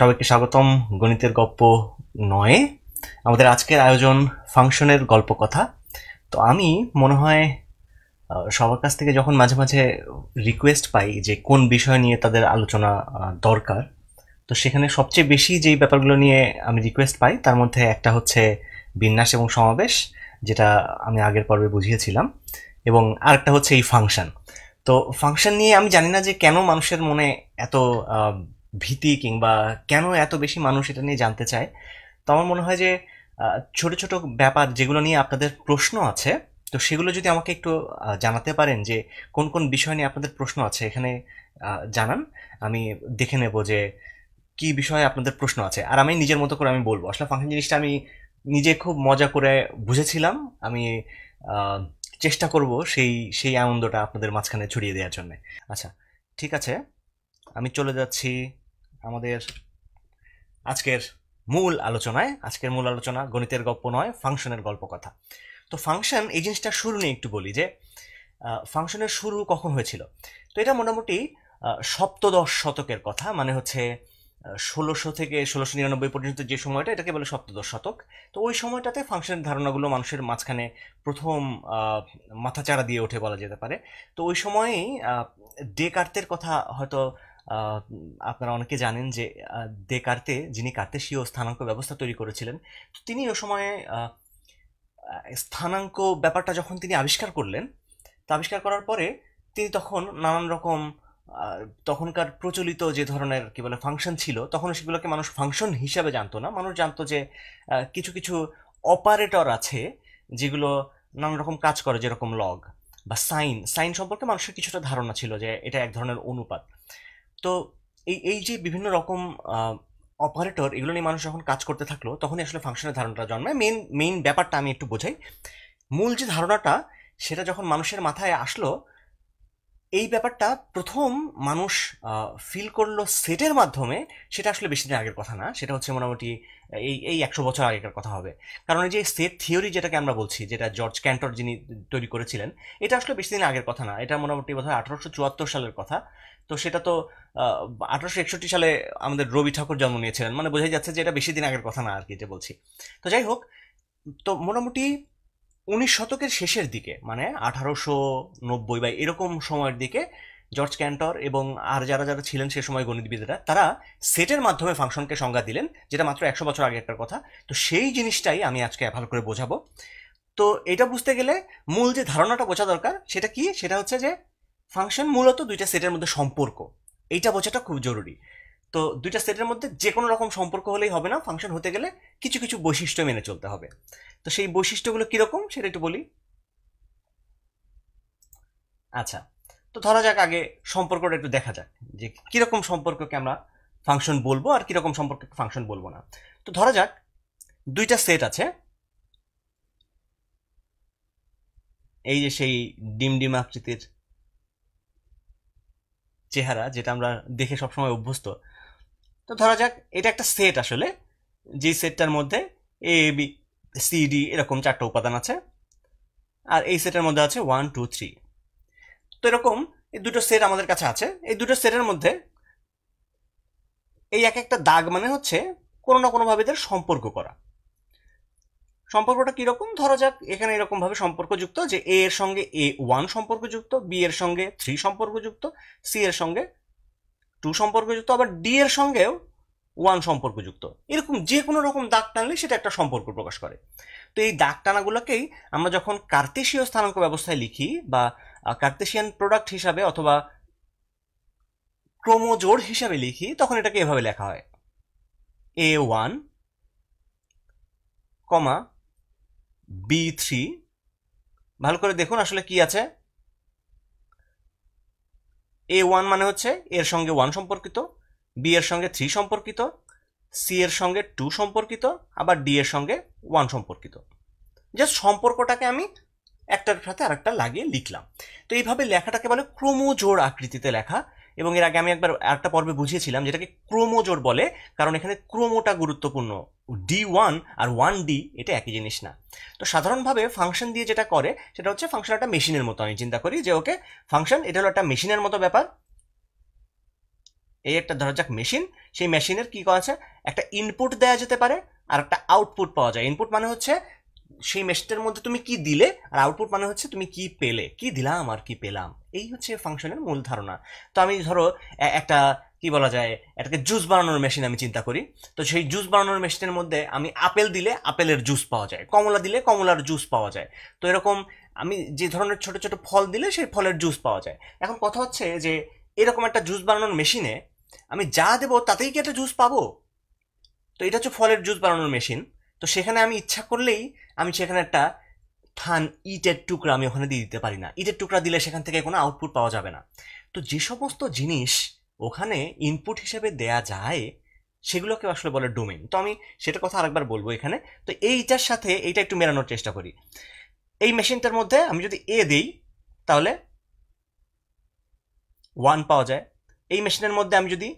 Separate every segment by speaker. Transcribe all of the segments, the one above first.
Speaker 1: সবাইকে স্বাগতম গণিতের গল্প নয়ে আমাদের আজকের আয়োজন ফাংশনের গল্প কথা তো আমি মনে হয় সবার কাছ থেকে যখন মাঝে মাঝে রিকোয়েস্ট পাই যে কোন বিষয় নিয়ে তাদের আলোচনা দরকার তো সেখানে সবচেয়ে বেশি যেই ব্যাপারগুলো নিয়ে আমি রিকোয়েস্ট পাই তার মধ্যে একটা হচ্ছে বিন্যাস এবং সমাবেশ যেটা আমি আগের পর্বে বুঝিয়েছিলাম এবং আরেকটা হচ্ছে এই ফাংশন তো ফাংশন নিয়ে আমি জানি না যে কেন মানুষের মনে এত ভীতি কিংবা কেন এত বেশি মানুষ এটা নিয়ে জানতে চায় তো আমার মনে হয় যে ছোট ছোট ব্যাপার যেগুলো নিয়ে আপনাদের প্রশ্ন আছে তো সেগুলো যদি আমাকে একটু জানাতে পারেন যে কোন কোন বিষয় নিয়ে আপনাদের প্রশ্ন আছে এখানে জানান আমি দেখে নেব যে কি বিষয়ে আপনাদের প্রশ্ন আছে আর আমি নিজের মতো করে আমি বলবো আসলে ফাংশন জিনিসটা আমি নিজে খুব মজা করে বুঝেছিলাম আমি চেষ্টা করব সেই সেই আনন্দটা আপনাদের মাঝখানে ছড়িয়ে দেওয়ার জন্য আচ্ছা ঠিক আছে আমি চলে যাচ্ছি আমাদের আজকের মূল আলোচনায় আজকের মূল আলোচনা গণিতের গল্প নয় ফাংশনের গল্প কথা তো ফাংশন এই জিনিসটা শুরু নিয়ে একটু বলি যে ফাংশনের শুরু কখন হয়েছিল তো এটা মোটামুটি সপ্তদশ শতকের কথা মানে হচ্ছে ষোলোশো থেকে ষোলোশো নিরানব্বই পর্যন্ত যে সময়টা এটাকে বলে সপ্তদশ শতক তো ওই সময়টাতে ফাংশনের ধারণাগুলো মানুষের মাঝখানে প্রথম মাথাচাড়া দিয়ে ওঠে বলা যেতে পারে তো ওই সময়েই ডেকার্তের কথা হয়তো আপনারা অনেকে জানেন যে দে কার্তে যিনি কার্তেশীয় স্থানাঙ্ক ব্যবস্থা তৈরি করেছিলেন তিনি ও সময়ে স্থানাঙ্ক ব্যাপারটা যখন তিনি আবিষ্কার করলেন তা আবিষ্কার করার পরে তিনি তখন নানান রকম তখনকার প্রচলিত যে ধরনের কি বলে ফাংশন ছিল তখন সেগুলোকে মানুষ ফাংশন হিসাবে জানতো না মানুষ জানতো যে কিছু কিছু অপারেটর আছে যেগুলো নানান রকম কাজ করে যেরকম লগ বা সাইন সাইন সম্পর্কে মানুষের কিছুটা ধারণা ছিল যে এটা এক ধরনের অনুপাত তো এই এই যে বিভিন্ন রকম অপারেটর এগুলো নিয়ে মানুষ যখন কাজ করতে থাকলো তখনই আসলে ফাংশনের ধারণাটা জন্মায় মেন মেইন ব্যাপারটা আমি একটু বোঝাই মূল যে ধারণাটা সেটা যখন মানুষের মাথায় আসলো এই ব্যাপারটা প্রথম মানুষ ফিল করলো সেটের মাধ্যমে সেটা আসলে বেশি দিন আগের কথা না সেটা হচ্ছে মোটামুটি এই এই একশো বছর আগেকার কথা হবে কারণ এই যে সেট থিওরি যেটাকে আমরা বলছি যেটা জর্জ ক্যান্টর যিনি তৈরি করেছিলেন এটা আসলে বেশি দিন আগের কথা না এটা মোটামুটি হয় আঠারোশো চুয়াত্তর সালের কথা তো সেটা তো আঠারোশো একষট্টি সালে আমাদের রবি ঠাকুর জন্ম নিয়েছিলেন মানে বোঝাই যাচ্ছে যে এটা বেশি দিন আগের কথা না আর কি যে বলছি তো যাই হোক তো মোটামুটি উনিশ শতকের শেষের দিকে মানে আঠারোশো নব্বই বা এরকম সময়ের দিকে জর্জ ক্যান্টর এবং আর যারা যারা ছিলেন সে সময় গণিতবিদরা তারা সেটের মাধ্যমে ফাংশনকে সংজ্ঞা দিলেন যেটা মাত্র একশো বছর আগে একটা কথা তো সেই জিনিসটাই আমি আজকে ভালো করে বোঝাবো তো এটা বুঝতে গেলে মূল যে ধারণাটা বোঝা দরকার সেটা কি সেটা হচ্ছে যে ফাংশন মূলত দুইটা সেটের মধ্যে সম্পর্ক এইটা বোঝাটা খুব জরুরি তো দুইটা সেটের মধ্যে যে কোনো রকম সম্পর্ক হলেই হবে না ফাংশন হতে গেলে কিছু কিছু বৈশিষ্ট্য মেনে চলতে হবে তো সেই বৈশিষ্ট্যগুলো কীরকম সেটা একটু বলি আচ্ছা তো ধরা যাক আগে সম্পর্কটা একটু দেখা যাক যে কীরকম সম্পর্ককে আমরা ফাংশন বলবো আর কীরকম সম্পর্ক ফাংশন বলবো না তো ধরা যাক দুইটা সেট আছে এই যে সেই ডিম ডিম আকৃতির চেহারা যেটা আমরা দেখে সবসময় অভ্যস্ত তো ধরা যাক এটা একটা সেট আসলে যে সেটটার মধ্যে এ বি সি ডি এরকম চারটা উপাদান আছে আর এই সেটের মধ্যে আছে ওয়ান টু থ্রি তো এরকম এই দুটো সেট আমাদের কাছে আছে এই দুটো সেটের মধ্যে এই এক একটা দাগ মানে হচ্ছে কোনো না কোনোভাবে এদের সম্পর্ক করা সম্পর্কটা কিরকম ধরা যাক এখানে এরকমভাবে সম্পর্কযুক্ত যে এ এর সঙ্গে এ ওয়ান সম্পর্কযুক্ত বি এর সঙ্গে থ্রি সম্পর্কযুক্ত সি এর সঙ্গে টু সম্পর্কযুক্ত আবার ডি এর সঙ্গেও ওয়ান সম্পর্কযুক্ত এরকম যে কোনো রকম দাগ টানলে সেটা একটা সম্পর্ক প্রকাশ করে তো এই দাগ টানাগুলোকেই আমরা যখন কার্তেশীয় স্থানাঙ্ক ব্যবস্থায় লিখি বা কার্তেশিয়ান প্রোডাক্ট হিসাবে অথবা ক্রোমোজোড় হিসাবে লিখি তখন এটাকে এভাবে লেখা হয় A one comma B three ভালো করে দেখুন আসলে কি আছে এ ওয়ান মানে হচ্ছে এর সঙ্গে ওয়ান সম্পর্কিত বি এর সঙ্গে থ্রি সম্পর্কিত সি এর সঙ্গে টু সম্পর্কিত আবার ডি এর সঙ্গে ওয়ান সম্পর্কিত জাস্ট সম্পর্কটাকে আমি একটার সাথে আরেকটা লাগিয়ে লিখলাম তো এইভাবে লেখাটাকে বলে ক্রমজোড় আকৃতিতে লেখা এবং এর আগে আমি একবার একটা পর্বে বুঝিয়েছিলাম যেটাকে ক্রোমোজোর বলে কারণ এখানে ক্রোমোটা গুরুত্বপূর্ণ D one R one D এটা একই জিনিস না তো সাধারণভাবে ফাংশন দিয়ে যেটা করে সেটা হচ্ছে ফাংশন একটা মেশিনের মতো আমি চিন্তা করি যে ওকে ফাংশন এটা হলো একটা মেশিনের মতো ব্যাপার এই একটা ধরা যাক মেশিন সেই মেশিনের কী আছে একটা ইনপুট দেওয়া যেতে পারে আর একটা আউটপুট পাওয়া যায় ইনপুট মানে হচ্ছে সেই মেশটার মধ্যে তুমি কি দিলে আর আউটপুট মানে হচ্ছে তুমি কি পেলে কি দিলাম আর কি পেলাম এই হচ্ছে ফাংশনের মূল ধারণা তো আমি ধরো একটা কি বলা যায় এটাকে জুস বানানোর মেশিন আমি চিন্তা করি তো সেই জুস বানানোর মেশিনের মধ্যে আমি আপেল দিলে আপেলের জুস পাওয়া যায় কমলা দিলে কমলার জুস পাওয়া যায় তো এরকম আমি যে ধরনের ছোট ছোট ফল দিলে সেই ফলের জুস পাওয়া যায় এখন কথা হচ্ছে যে এরকম একটা জুস বানানোর মেশিনে আমি যা দেবো তাতেই কি একটা জুস পাবো তো এটা হচ্ছে ফলের জুস বানানোর মেশিন তো সেখানে আমি ইচ্ছা করলেই আমি সেখানে একটা থান ইটের টুকরা আমি ওখানে দিয়ে দিতে পারি না ইটের টুকরা দিলে সেখান থেকে কোনো আউটপুট পাওয়া যাবে না তো যে সমস্ত জিনিস ওখানে ইনপুট হিসেবে দেয়া যায় সেগুলোকে আসলে বলে ডোমেন তো আমি সেটা কথা আরেকবার বলবো এখানে তো এইটার সাথে এইটা একটু মেলানোর চেষ্টা করি এই মেশিনটার মধ্যে আমি যদি এ দিই তাহলে ওয়ান পাওয়া যায় এই মেশিনের মধ্যে আমি যদি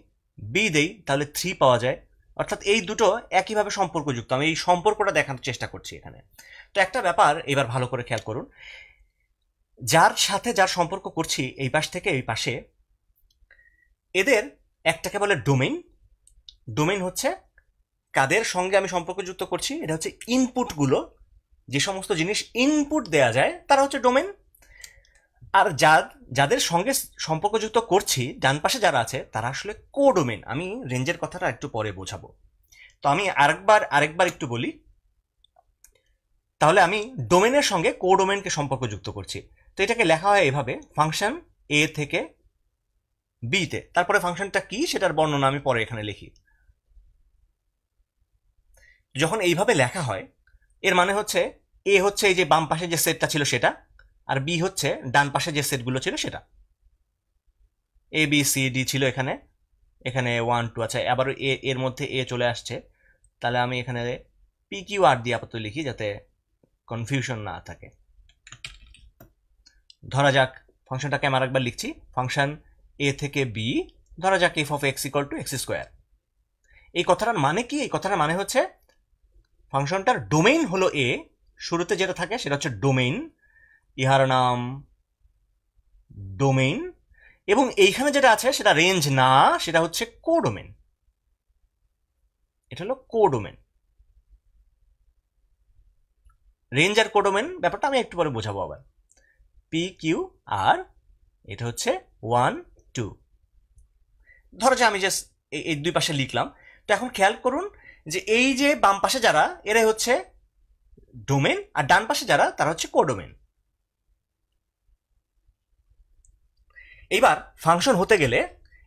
Speaker 1: বি দেই তাহলে থ্রি পাওয়া যায় অর্থাৎ এই দুটো একইভাবে সম্পর্কযুক্ত আমি এই সম্পর্কটা দেখানোর চেষ্টা করছি এখানে তো একটা ব্যাপার এবার ভালো করে খেয়াল করুন যার সাথে যার সম্পর্ক করছি এই পাশ থেকে এই পাশে এদের একটাকে বলে ডোমেইন ডোমেইন হচ্ছে কাদের সঙ্গে আমি সম্পর্কযুক্ত করছি এটা হচ্ছে ইনপুটগুলো যে সমস্ত জিনিস ইনপুট দেয়া যায় তারা হচ্ছে ডোমেন আর যা যাদের সঙ্গে সম্পর্কযুক্ত করছি ডান পাশে যারা আছে তারা আসলে কোডোমেন আমি রেঞ্জের কথাটা একটু পরে বোঝাবো তো আমি আরেকবার আরেকবার একটু বলি তাহলে আমি ডোমেনের সঙ্গে কোডোমেনকে সম্পর্কযুক্ত করছি তো এটাকে লেখা হয় এভাবে ফাংশন এ থেকে বিতে তারপরে ফাংশনটা কি সেটার বর্ণনা আমি পরে এখানে লিখি যখন এইভাবে লেখা হয় এর মানে হচ্ছে এ হচ্ছে এই যে বাম পাশে যে সেটটা ছিল সেটা আর বি হচ্ছে ডান পাশে যে সেটগুলো ছিল সেটা এ বি সি ডি ছিল এখানে এখানে ওয়ান টু আচ্ছা আবার এ এর মধ্যে এ চলে আসছে তাহলে আমি এখানে পি কিউ আর দিয়ে আপাতত লিখি যাতে কনফিউশন না থাকে ধরা যাক ফাংশনটাকে আমার একবার লিখছি ফাংশন এ থেকে বি ধরা যাক f of x equal to x square এই কথাটার মানে কি এই কথাটার মানে হচ্ছে ফাংশনটার ডোমেইন হলো এ শুরুতে যেটা থাকে সেটা হচ্ছে ডোমেইন ইহার নাম ডোমেইন এবং এইখানে যেটা আছে সেটা রেঞ্জ না সেটা হচ্ছে কোডোমেন এটা হলো কোডোমেন রেঞ্জ আর কোডোমেন ব্যাপারটা আমি একটু পরে বোঝাবো আবার পি কিউ আর এটা হচ্ছে ওয়ান টু ধরো যে আমি জাস্ট এই দুই পাশে লিখলাম তো এখন খেয়াল করুন যে এই যে বাম পাশে যারা এরাই হচ্ছে ডোমেন আর ডান পাশে যারা তারা হচ্ছে কোডোমেন এইবার ফাংশন হতে গেলে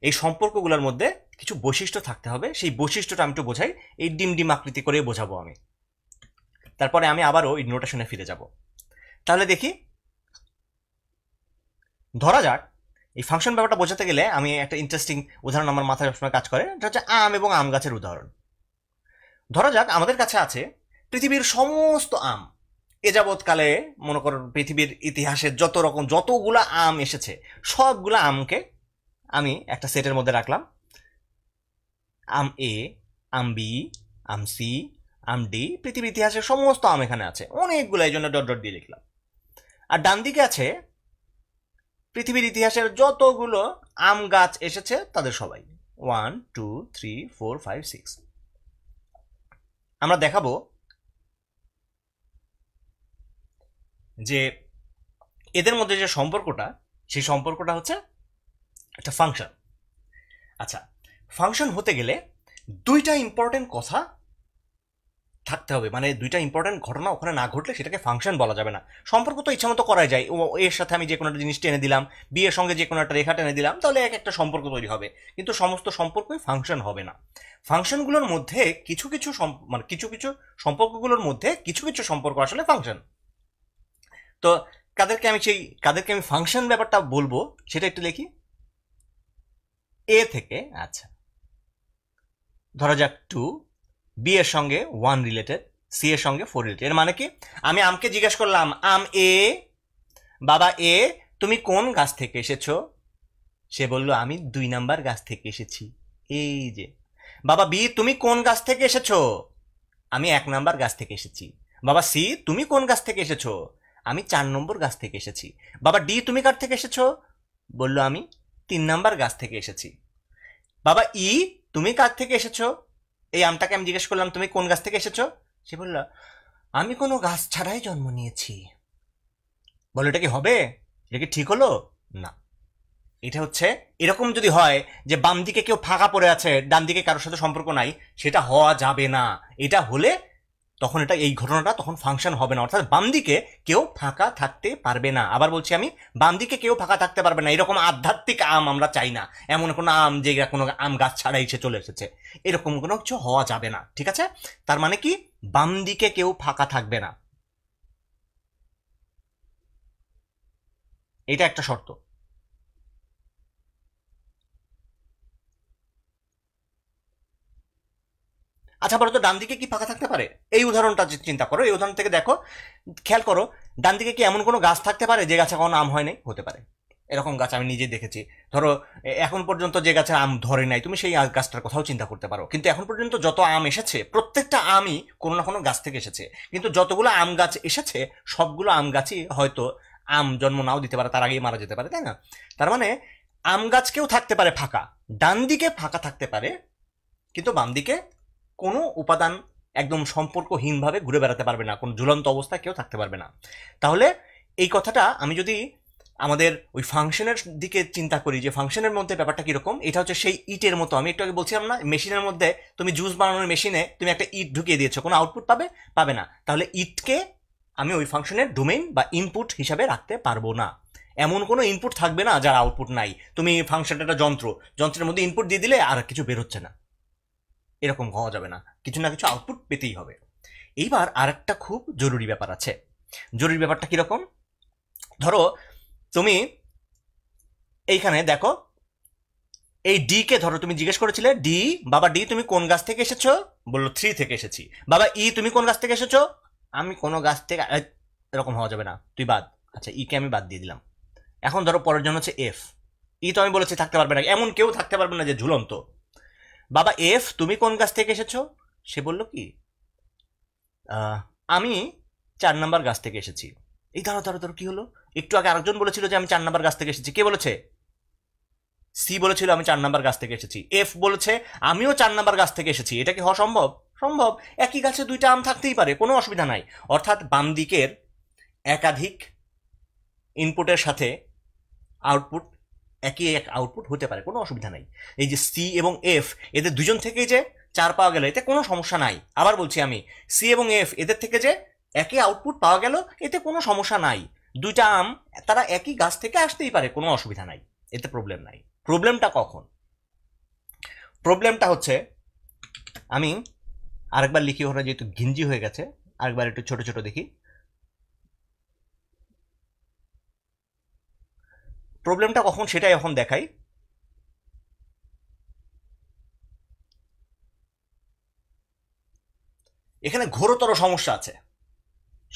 Speaker 1: এই সম্পর্কগুলোর মধ্যে কিছু বৈশিষ্ট্য থাকতে হবে সেই বৈশিষ্ট্যটা আমি একটু বোঝাই এই ডিম ডিম আকৃতি করে বোঝাবো আমি তারপরে আমি আবারও এই নোটেশনে ফিরে যাব তাহলে দেখি ধরা যাক এই ফাংশন ব্যাপারটা বোঝাতে গেলে আমি একটা ইন্টারেস্টিং উদাহরণ আমার মাথায় সবসময় কাজ করে এটা হচ্ছে আম এবং আম গাছের উদাহরণ ধরা যাক আমাদের কাছে আছে পৃথিবীর সমস্ত আম এ যাবৎকালে মনে করেন পৃথিবীর ইতিহাসে যত রকম যতগুলো আম এসেছে সবগুলো আমকে আমি একটা সেটের মধ্যে রাখলাম um A um B um C um D পৃথিবীর ইতিহাসের সমস্ত আম এখানে আছে অনেকগুলো এই জন্য ডট ডট দিয়ে লিখলাম আর ডান দিকে আছে পৃথিবীর ইতিহাসের যতগুলো আম গাছ এসেছে তাদের সবাই one two three four five six আমরা দেখাবো যে এদের মধ্যে যে সম্পর্কটা সেই সম্পর্কটা হচ্ছে একটা ফাংশন আচ্ছা ফাংশন হতে গেলে দুইটা ইম্পর্টেন্ট কথা থাকতে হবে মানে দুইটা ইম্পর্টেন্ট ঘটনা ওখানে না ঘটলে সেটাকে ফাংশন বলা যাবে না সম্পর্ক তো ইচ্ছামতো করাই যায় ও এর সাথে আমি যে কোনো একটা জিনিস টেনে দিলাম বিয়ের সঙ্গে যে কোনো একটা রেখা টেনে দিলাম তাহলে এক একটা সম্পর্ক তৈরি হবে কিন্তু সমস্ত সম্পর্কই ফাংশন হবে না ফাংশনগুলোর মধ্যে কিছু কিছু মানে কিছু কিছু সম্পর্কগুলোর মধ্যে কিছু কিছু সম্পর্ক আসলে ফাংশন তো কাদেরকে আমি সেই কাদেরকে আমি ফাংশন ব্যাপারটা বলবো সেটা একটু লিখি এ থেকে আচ্ছা ধরা যাক টু বি এর সঙ্গে ওয়ান রিলেটেড সি এর সঙ্গে ফোর রিলেটেড এর মানে কি আমি আমকে জিজ্ঞেস করলাম আম এ বাবা এ তুমি কোন গাছ থেকে এসেছো সে বলল আমি দুই নাম্বার গাছ থেকে এসেছি এই যে বাবা বি তুমি কোন গাছ থেকে এসেছো আমি এক নাম্বার গাছ থেকে এসেছি বাবা সি তুমি কোন গাছ থেকে এসেছো আমি চার নম্বর গাছ থেকে এসেছি বাবা ডি তুমি কার থেকে এসেছো বলল আমি তিন নাম্বার গাছ থেকে এসেছি বাবা ই তুমি কার থেকে এসেছো এই আমটাকে আমি জিজ্ঞেস করলাম তুমি কোন গাছ থেকে এসেছো সে বলল আমি কোনো গাছ ছাড়াই জন্ম নিয়েছি বলো এটা কি হবে এটা কি ঠিক হলো না এটা হচ্ছে এরকম যদি হয় যে বাম দিকে কেউ ফাঁকা পড়ে আছে ডান দিকে কারোর সাথে সম্পর্ক নাই সেটা হওয়া যাবে না এটা হলে তখন এটা এই ঘটনাটা তখন ফাংশন হবে না অর্থাৎ বাম দিকে কেউ ফাঁকা থাকতে পারবে না আবার বলছি আমি বাম দিকে কেউ ফাঁকা থাকতে পারবে না এরকম আধ্যাত্মিক আম আমরা চাই না এমন কোনো আম যে কোনো আম গাছ ছাড়া এসে চলে এসেছে এরকম কোনো কিছু হওয়া যাবে না ঠিক আছে তার মানে কি বাম দিকে কেউ ফাঁকা থাকবে না এটা একটা শর্ত আচ্ছা বলো তো ডান দিকে কি ফাঁকা থাকতে পারে এই উদাহরণটা চিন্তা করো এই উদাহরণ থেকে দেখো খেয়াল করো ডান দিকে কি এমন কোনো গাছ থাকতে পারে যে গাছে কখনো আম হয় নাই হতে পারে এরকম গাছ আমি নিজে দেখেছি ধরো এখন পর্যন্ত যে গাছে আম ধরে নাই তুমি সেই গাছটার কথাও চিন্তা করতে পারো কিন্তু এখন পর্যন্ত যত আম এসেছে প্রত্যেকটা আমই কোনো না কোনো গাছ থেকে এসেছে কিন্তু যতগুলো আম গাছ এসেছে সবগুলো আম গাছই হয়তো আম জন্ম নাও দিতে পারে তার আগেই মারা যেতে পারে তাই না তার মানে আম গাছকেও থাকতে পারে ফাঁকা ডান দিকে ফাঁকা থাকতে পারে কিন্তু বাম দিকে কোনো উপাদান একদম সম্পর্কহীনভাবে ঘুরে বেড়াতে পারবে না কোনো ঝুলন্ত অবস্থায় কেউ থাকতে পারবে না তাহলে এই কথাটা আমি যদি আমাদের ওই ফাংশনের দিকে চিন্তা করি যে ফাংশনের মধ্যে ব্যাপারটা কীরকম এটা হচ্ছে সেই ইটের মতো আমি একটু আগে বলছিলাম না মেশিনের মধ্যে তুমি জুস বানানোর মেশিনে তুমি একটা ইট ঢুকিয়ে দিয়েছো কোনো আউটপুট পাবে পাবে না তাহলে ইটকে আমি ওই ফাংশনের ডোমেইন বা ইনপুট হিসাবে রাখতে পারবো না এমন কোনো ইনপুট থাকবে না যার আউটপুট নাই তুমি ফাংশনটা একটা যন্ত্র যন্ত্রের মধ্যে ইনপুট দিয়ে দিলে আর কিছু বের হচ্ছে না এরকম হওয়া যাবে না কিছু না কিছু আউটপুট পেতেই হবে এইবার আর একটা খুব জরুরি ব্যাপার আছে জরুরি ব্যাপারটা কীরকম ধরো তুমি এইখানে দেখো এই ডি কে ধরো তুমি জিজ্ঞেস করেছিলে ডি বাবা ডি তুমি কোন গাছ থেকে এসেছো বললো থ্রি থেকে এসেছি বাবা ই e, তুমি কোন গাছ থেকে এসেছো আমি কোনো গাছ থেকে এরকম হওয়া যাবে না তুই বাদ আচ্ছা ইকে e আমি বাদ দিয়ে দিলাম এখন ধরো পরের জন্য হচ্ছে এফ ই e তো আমি বলেছি থাকতে পারবে না এমন কেউ থাকতে পারবে না যে ঝুলন্ত বাবা এফ তুমি কোন গাছ থেকে এসেছো সে বলল কি আমি চার নাম্বার গাছ থেকে এসেছি এই ধরো ধরো ধরো কী হলো একটু আগে আরেকজন বলেছিল যে আমি চার নাম্বার গাছ থেকে এসেছি কে বলেছে সি বলেছিল আমি চার নাম্বার গাছ থেকে এসেছি এফ বলেছে আমিও চার নাম্বার গাছ থেকে এসেছি এটা কি হওয়া সম্ভব সম্ভব একই গাছে দুইটা আম থাকতেই পারে কোনো অসুবিধা নাই অর্থাৎ বাম দিকের একাধিক ইনপুটের সাথে আউটপুট একই এক আউটপুট হতে পারে কোনো অসুবিধা নাই এই যে সি এবং এফ এদের দুজন থেকে যে চার পাওয়া গেল এতে কোনো সমস্যা নাই আবার বলছি আমি সি এবং এফ এদের থেকে যে একই আউটপুট পাওয়া গেল এতে কোনো সমস্যা নাই দুইটা আম তারা একই গাছ থেকে আসতেই পারে কোনো অসুবিধা নাই এতে প্রবলেম নাই প্রবলেমটা কখন প্রবলেমটা হচ্ছে আমি আরেকবার লিখি ওরা যেহেতু ঘিঞ্জি হয়ে গেছে আরেকবার একটু ছোট ছোট দেখি প্রবলেমটা কখন সেটাই এখন দেখাই এখানে ঘোরতর সমস্যা আছে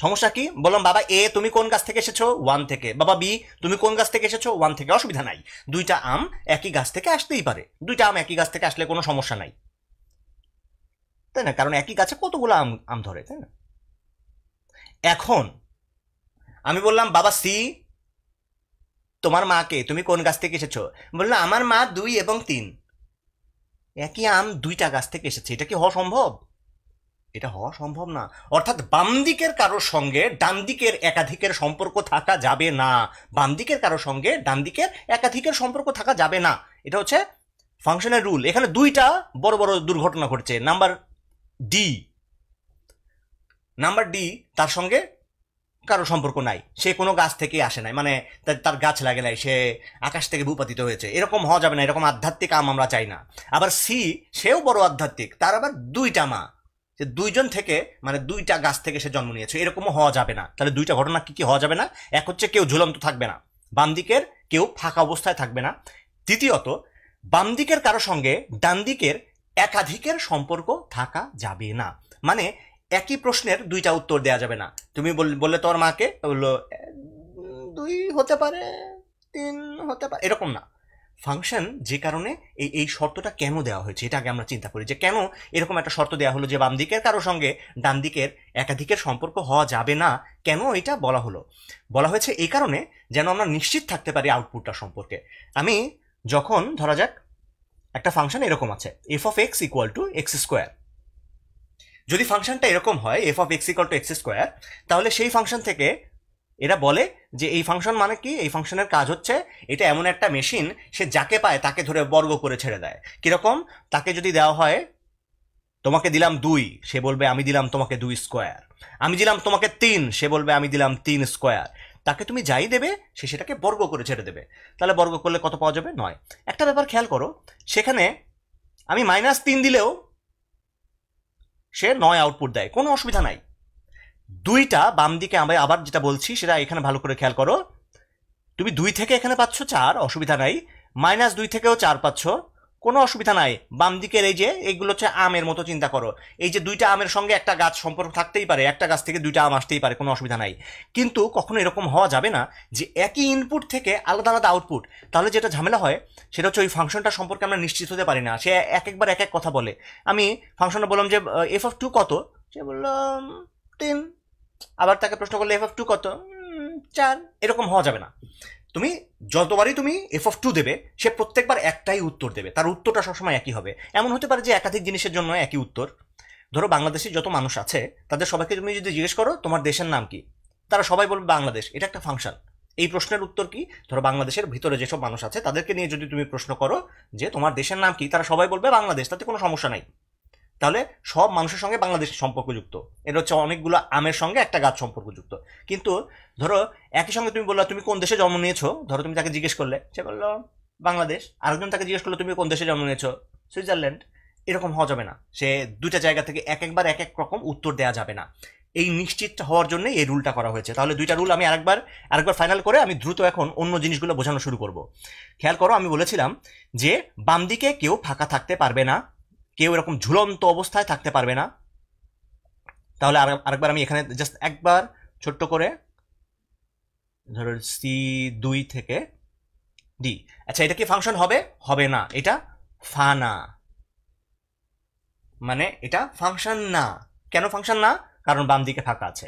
Speaker 1: সমস্যা কি বললাম বাবা এ তুমি কোন গাছ থেকে এসেছো ওয়ান থেকে বাবা বি তুমি কোন গাছ থেকে এসেছো ওয়ান থেকে অসুবিধা নাই দুইটা আম একই গাছ থেকে আসতেই পারে দুইটা আম একই গাছ থেকে আসলে কোনো সমস্যা নাই তাই না কারণ একই গাছে কতগুলো আম আম ধরে তাই না এখন আমি বললাম বাবা সি তোমার মাকে তুমি কোন গাছ থেকে এসেছো বললো আমার মা দুই এবং তিন একই আম দুইটা গাছ থেকে এসেছে এটা কি হওয়া সম্ভব এটা হওয়া সম্ভব না অর্থাৎ বাম দিকের কারোর সঙ্গে ডান দিকের একাধিকের সম্পর্ক থাকা যাবে না বাম দিকের কারোর সঙ্গে ডান দিকের একাধিকের সম্পর্ক থাকা যাবে না এটা হচ্ছে ফাংশনের রুল এখানে দুইটা বড় বড় দুর্ঘটনা ঘটছে নাম্বার ডি নাম্বার ডি তার সঙ্গে কারো সম্পর্ক নাই সে কোনো গাছ থেকে আসে নাই মানে তার গাছ লাগে নাই সে আকাশ থেকে ভূপাতিত হয়েছে এরকম হওয়া যাবে না এরকম আধ্যাত্মিক আম আমরা চাই না আবার সি সেও বড় আধ্যাত্মিক তার আবার দুইটা মা যে দুইজন থেকে মানে দুইটা গাছ থেকে সে জন্ম নিয়েছে এরকমও হওয়া যাবে না তাহলে দুইটা ঘটনা কি কি হওয়া যাবে না এক হচ্ছে কেউ ঝুলন্ত থাকবে না বাম দিকের কেউ ফাঁকা অবস্থায় থাকবে না তৃতীয়ত বাম দিকের কারো সঙ্গে ডান দিকের একাধিকের সম্পর্ক থাকা যাবে না মানে একই প্রশ্নের দুইটা উত্তর দেওয়া যাবে না তুমি বললে তোর মাকে বললো দুই হতে পারে তিন হতে পারে এরকম না ফাংশন যে কারণে এই এই শর্তটা কেন দেওয়া হয়েছে এটা আগে আমরা চিন্তা করি যে কেন এরকম একটা শর্ত দেওয়া হলো যে বাম দিকের কারো সঙ্গে ডান দিকের একাধিকের সম্পর্ক হওয়া যাবে না কেন এটা বলা হলো বলা হয়েছে এই কারণে যেন আমরা নিশ্চিত থাকতে পারি আউটপুটটা সম্পর্কে আমি যখন ধরা যাক একটা ফাংশন এরকম আছে f of x equal to x square যদি ফাংশনটা এরকম হয় f of x equal to x square তাহলে সেই ফাংশন থেকে এরা বলে যে এই ফাংশন মানে কি এই ফাংশনের কাজ হচ্ছে এটা এমন একটা মেশিন সে যাকে পায় তাকে ধরে বর্গ করে ছেড়ে দেয় কীরকম তাকে যদি দেওয়া হয় তোমাকে দিলাম দুই সে বলবে আমি দিলাম তোমাকে দুই স্কোয়ার আমি দিলাম তোমাকে তিন সে বলবে আমি দিলাম তিন স্কোয়ার তাকে তুমি যাই দেবে সে সেটাকে বর্গ করে ছেড়ে দেবে তাহলে বর্গ করলে কত পাওয়া যাবে নয় একটা ব্যাপার খেয়াল করো সেখানে আমি মাইনাস তিন দিলেও সে নয় আউটপুট দেয় কোনো অসুবিধা নাই দুইটা বাম দিকে আমি আবার যেটা বলছি সেটা এখানে ভালো করে খেয়াল করো তুমি দুই থেকে এখানে পাচ্ছ চার অসুবিধা নাই মাইনাস দুই থেকেও চার পাচ্ছ কোনো অসুবিধা নাই বাম দিকের এই যে এইগুলো হচ্ছে আমের মতো চিন্তা করো এই যে দুইটা আমের সঙ্গে একটা গাছ সম্পর্ক থাকতেই পারে একটা গাছ থেকে দুইটা আম আসতেই পারে কোনো অসুবিধা নাই কিন্তু কখনো এরকম হওয়া যাবে না যে একই ইনপুট থেকে আলাদা আলাদা আউটপুট তাহলে যেটা ঝামেলা হয় সেটা হচ্ছে ওই ফাংশনটা সম্পর্কে আমরা নিশ্চিত হতে পারি না সে এক একবার এক এক কথা বলে আমি ফাংশনটা বললাম যে এফ অফ টু কত সে বললাম তিন আবার তাকে প্রশ্ন করলে এফ অফ টু কত চার এরকম হওয়া যাবে না তুমি যতবারই তুমি এফ অফ টু দেবে সে প্রত্যেকবার একটাই উত্তর দেবে তার উত্তরটা সবসময় একই হবে এমন হতে পারে যে একাধিক জিনিসের জন্য একই উত্তর ধরো বাংলাদেশে যত মানুষ আছে তাদের সবাইকে তুমি যদি জিজ্ঞেস করো তোমার দেশের নাম কি তারা সবাই বলবে বাংলাদেশ এটা একটা ফাংশন এই প্রশ্নের উত্তর কি ধরো বাংলাদেশের ভিতরে যেসব মানুষ আছে তাদেরকে নিয়ে যদি তুমি প্রশ্ন করো যে তোমার দেশের নাম কি তারা সবাই বলবে বাংলাদেশ তাতে কোনো সমস্যা নাই তাহলে সব মানুষের সঙ্গে বাংলাদেশ সম্পর্কযুক্ত এটা হচ্ছে অনেকগুলো আমের সঙ্গে একটা গাছ সম্পর্কযুক্ত কিন্তু ধরো একই সঙ্গে তুমি বললো তুমি কোন দেশে জন্ম নিয়েছো ধরো তুমি তাকে জিজ্ঞেস করলে সে বললো বাংলাদেশ আরেকজন তাকে জিজ্ঞেস করলো তুমি কোন দেশে জন্ম নিয়েছো সুইজারল্যান্ড এরকম হওয়া যাবে না সে দুটা জায়গা থেকে এক একবার এক এক রকম উত্তর দেওয়া যাবে না এই নিশ্চিত হওয়ার জন্য এই রুলটা করা হয়েছে তাহলে দুইটা রুল আমি আরেকবার আরেকবার ফাইনাল করে আমি দ্রুত এখন অন্য জিনিসগুলো বোঝানো শুরু করব খেয়াল করো আমি বলেছিলাম যে বাম দিকে কেউ ফাঁকা থাকতে পারবে না কেউ এরকম ঝুলন্ত অবস্থায় থাকতে পারবে না তাহলে আর আরেকবার আমি এখানে জাস্ট একবার ছোট্ট করে ধরো সি দুই থেকে ডি আচ্ছা এটা কি ফাংশন হবে হবে না এটা ফানা মানে এটা ফাংশন না কেন ফাংশন না কারণ বাম দিকে ফাঁকা আছে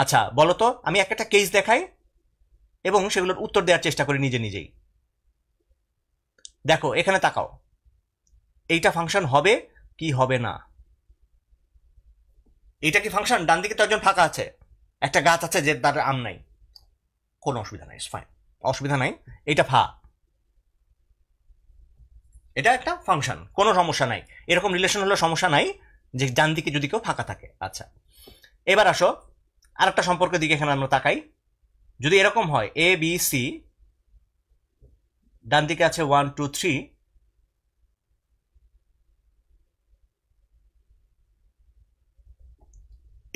Speaker 1: আচ্ছা বলো তো আমি এক একটা কেস দেখাই এবং সেগুলোর উত্তর দেওয়ার চেষ্টা করি নিজে নিজেই দেখো এখানে তাকাও এইটা ফাংশন হবে কি হবে না এটা কি ফাংশন ডান দিকে তো একজন ফাঁকা আছে একটা গাছ আছে যে তার আম নাই কোনো অসুবিধা নাই ফাইন অসুবিধা নাই এটা ফা এটা একটা ফাংশন কোনো সমস্যা নাই এরকম রিলেশন হলে সমস্যা নাই যে ডান দিকে যদি কেউ ফাঁকা থাকে আচ্ছা এবার আসো আর একটা সম্পর্কের দিকে এখানে আমরা তাকাই যদি এরকম হয় এ বি সি ডান দিকে আছে ওয়ান টু থ্রি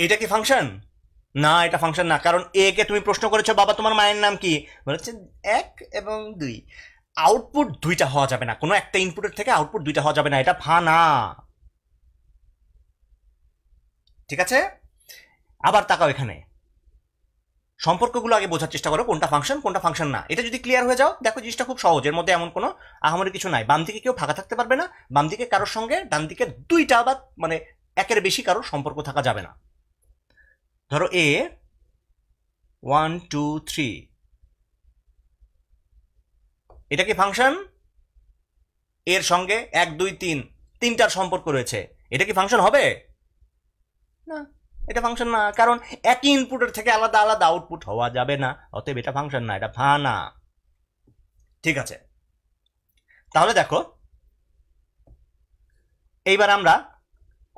Speaker 1: এটা কি ফাংশন না এটা ফাংশন না কারণ এ কে তুমি প্রশ্ন করেছো বাবা তোমার মায়ের নাম কি বলেছে এক এবং দুই আউটপুট দুইটা হওয়া যাবে না কোনো একটা ইনপুটের থেকে আউটপুট দুইটা হওয়া যাবে না এটা ফানা ঠিক আছে আবার তাকাও এখানে সম্পর্কগুলো আগে বোঝার চেষ্টা করো কোনটা ফাংশন কোনটা ফাংশন না এটা যদি ক্লিয়ার হয়ে যাও দেখো জিনিসটা খুব সহজ এর মধ্যে এমন কোনো আহামরি কিছু নাই বাম দিকে কেউ ফাঁকা থাকতে পারবে না বাম দিকে কারোর সঙ্গে ডান দিকে দুইটা বা মানে একের বেশি কারোর সম্পর্ক থাকা যাবে না ধরো এ ওয়ান টু থ্রি এটা কি ফাংশন এর সঙ্গে এক দুই তিন তিনটার সম্পর্ক রয়েছে এটা কি ফাংশন হবে না এটা ফাংশন না কারণ একই ইনপুটের থেকে আলাদা আলাদা আউটপুট হওয়া যাবে না অতএব এটা ফাংশন না এটা না ঠিক আছে তাহলে দেখো এইবার আমরা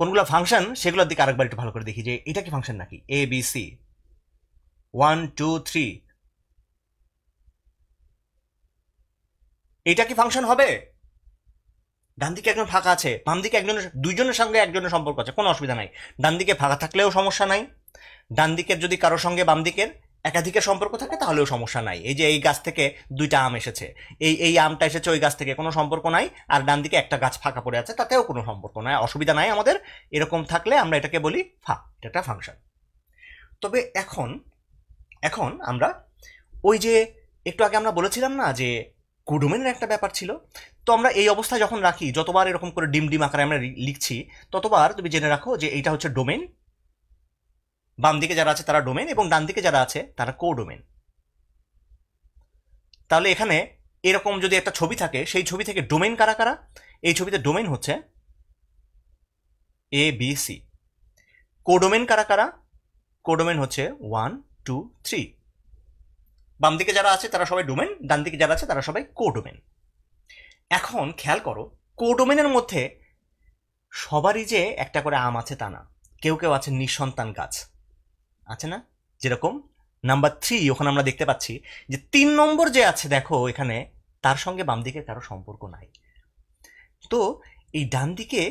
Speaker 1: কোনগুলো ফাংশন সেগুলোর দিকে আরেকবার একটু ভালো করে দেখি যে এটা কি ফাংশন নাকি A B C one two three এটা কি ফাংশন হবে ডান দিকে একজন ফাঁকা আছে বাম দিকে একজনের দুইজনের সঙ্গে একজনের সম্পর্ক আছে কোনো অসুবিধা নাই ডান দিকে ফাঁকা থাকলেও সমস্যা নাই ডান দিকের যদি কারোর সঙ্গে বাম দিকের একাধিকের সম্পর্ক থাকে তাহলেও সমস্যা নাই এই যে এই গাছ থেকে দুইটা আম এসেছে এই এই আমটা এসেছে ওই গাছ থেকে কোনো সম্পর্ক নাই আর ডান দিকে একটা গাছ ফাঁকা পড়ে আছে তাতেও কোনো সম্পর্ক নাই অসুবিধা নাই আমাদের এরকম থাকলে আমরা এটাকে বলি ফা এটা একটা ফাংশন তবে এখন এখন আমরা ওই যে একটু আগে আমরা বলেছিলাম না যে কুডোমেনের একটা ব্যাপার ছিল তো আমরা এই অবস্থায় যখন রাখি যতবার এরকম করে ডিম ডিম আকারে আমরা লিখছি ততবার তুমি জেনে রাখো যে এইটা হচ্ছে ডোমেন বাম দিকে যারা আছে তারা ডোমেন এবং ডান দিকে যারা আছে তারা কো ডোমেন তাহলে এখানে এরকম যদি একটা ছবি থাকে সেই ছবি থেকে ডোমেন কারা কারা এই ছবিতে ডোমেন হচ্ছে এ বি সি কোডোমেন কারা কারা কোডোমেন হচ্ছে ওয়ান টু থ্রি বাম দিকে যারা আছে তারা সবাই ডোমেন ডান দিকে যারা আছে তারা সবাই কোডোমেন এখন খেয়াল করো কোডোমেনের মধ্যে সবারই যে একটা করে আম আছে তা না কেউ কেউ আছে নিঃসন্তান গাছ আছে না যেরকম নাম্বার থ্রি ওখানে আমরা দেখতে পাচ্ছি যে তিন নম্বর যে আছে দেখো এখানে তার সঙ্গে বাম দিকের কারো সম্পর্ক নাই তো এই ডান দিকে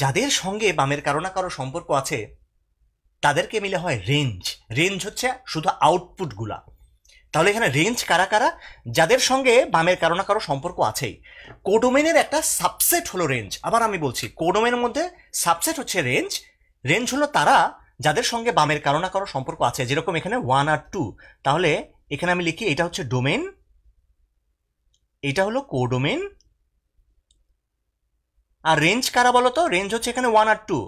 Speaker 1: যাদের সঙ্গে বামের কারো না কারো সম্পর্ক আছে তাদেরকে মিলে হয় রেঞ্জ রেঞ্জ হচ্ছে শুধু আউটপুটগুলা তাহলে এখানে রেঞ্জ কারা কারা যাদের সঙ্গে বামের কারো না কারো সম্পর্ক আছেই কোডোমেনের একটা সাবসেট হলো রেঞ্জ আবার আমি বলছি কোডোমেনের মধ্যে সাবসেট হচ্ছে রেঞ্জ রেঞ্জ হলো তারা যাদের সঙ্গে বামের কারো না কারো সম্পর্ক আছে যেরকম এখানে ওয়ান আর টু তাহলে এখানে আমি লিখি এটা হচ্ছে ডোমেন এটা হলো কোডোমেন আর রেঞ্জ কারা বলো তো রেঞ্জ হচ্ছে এখানে ওয়ান আর টু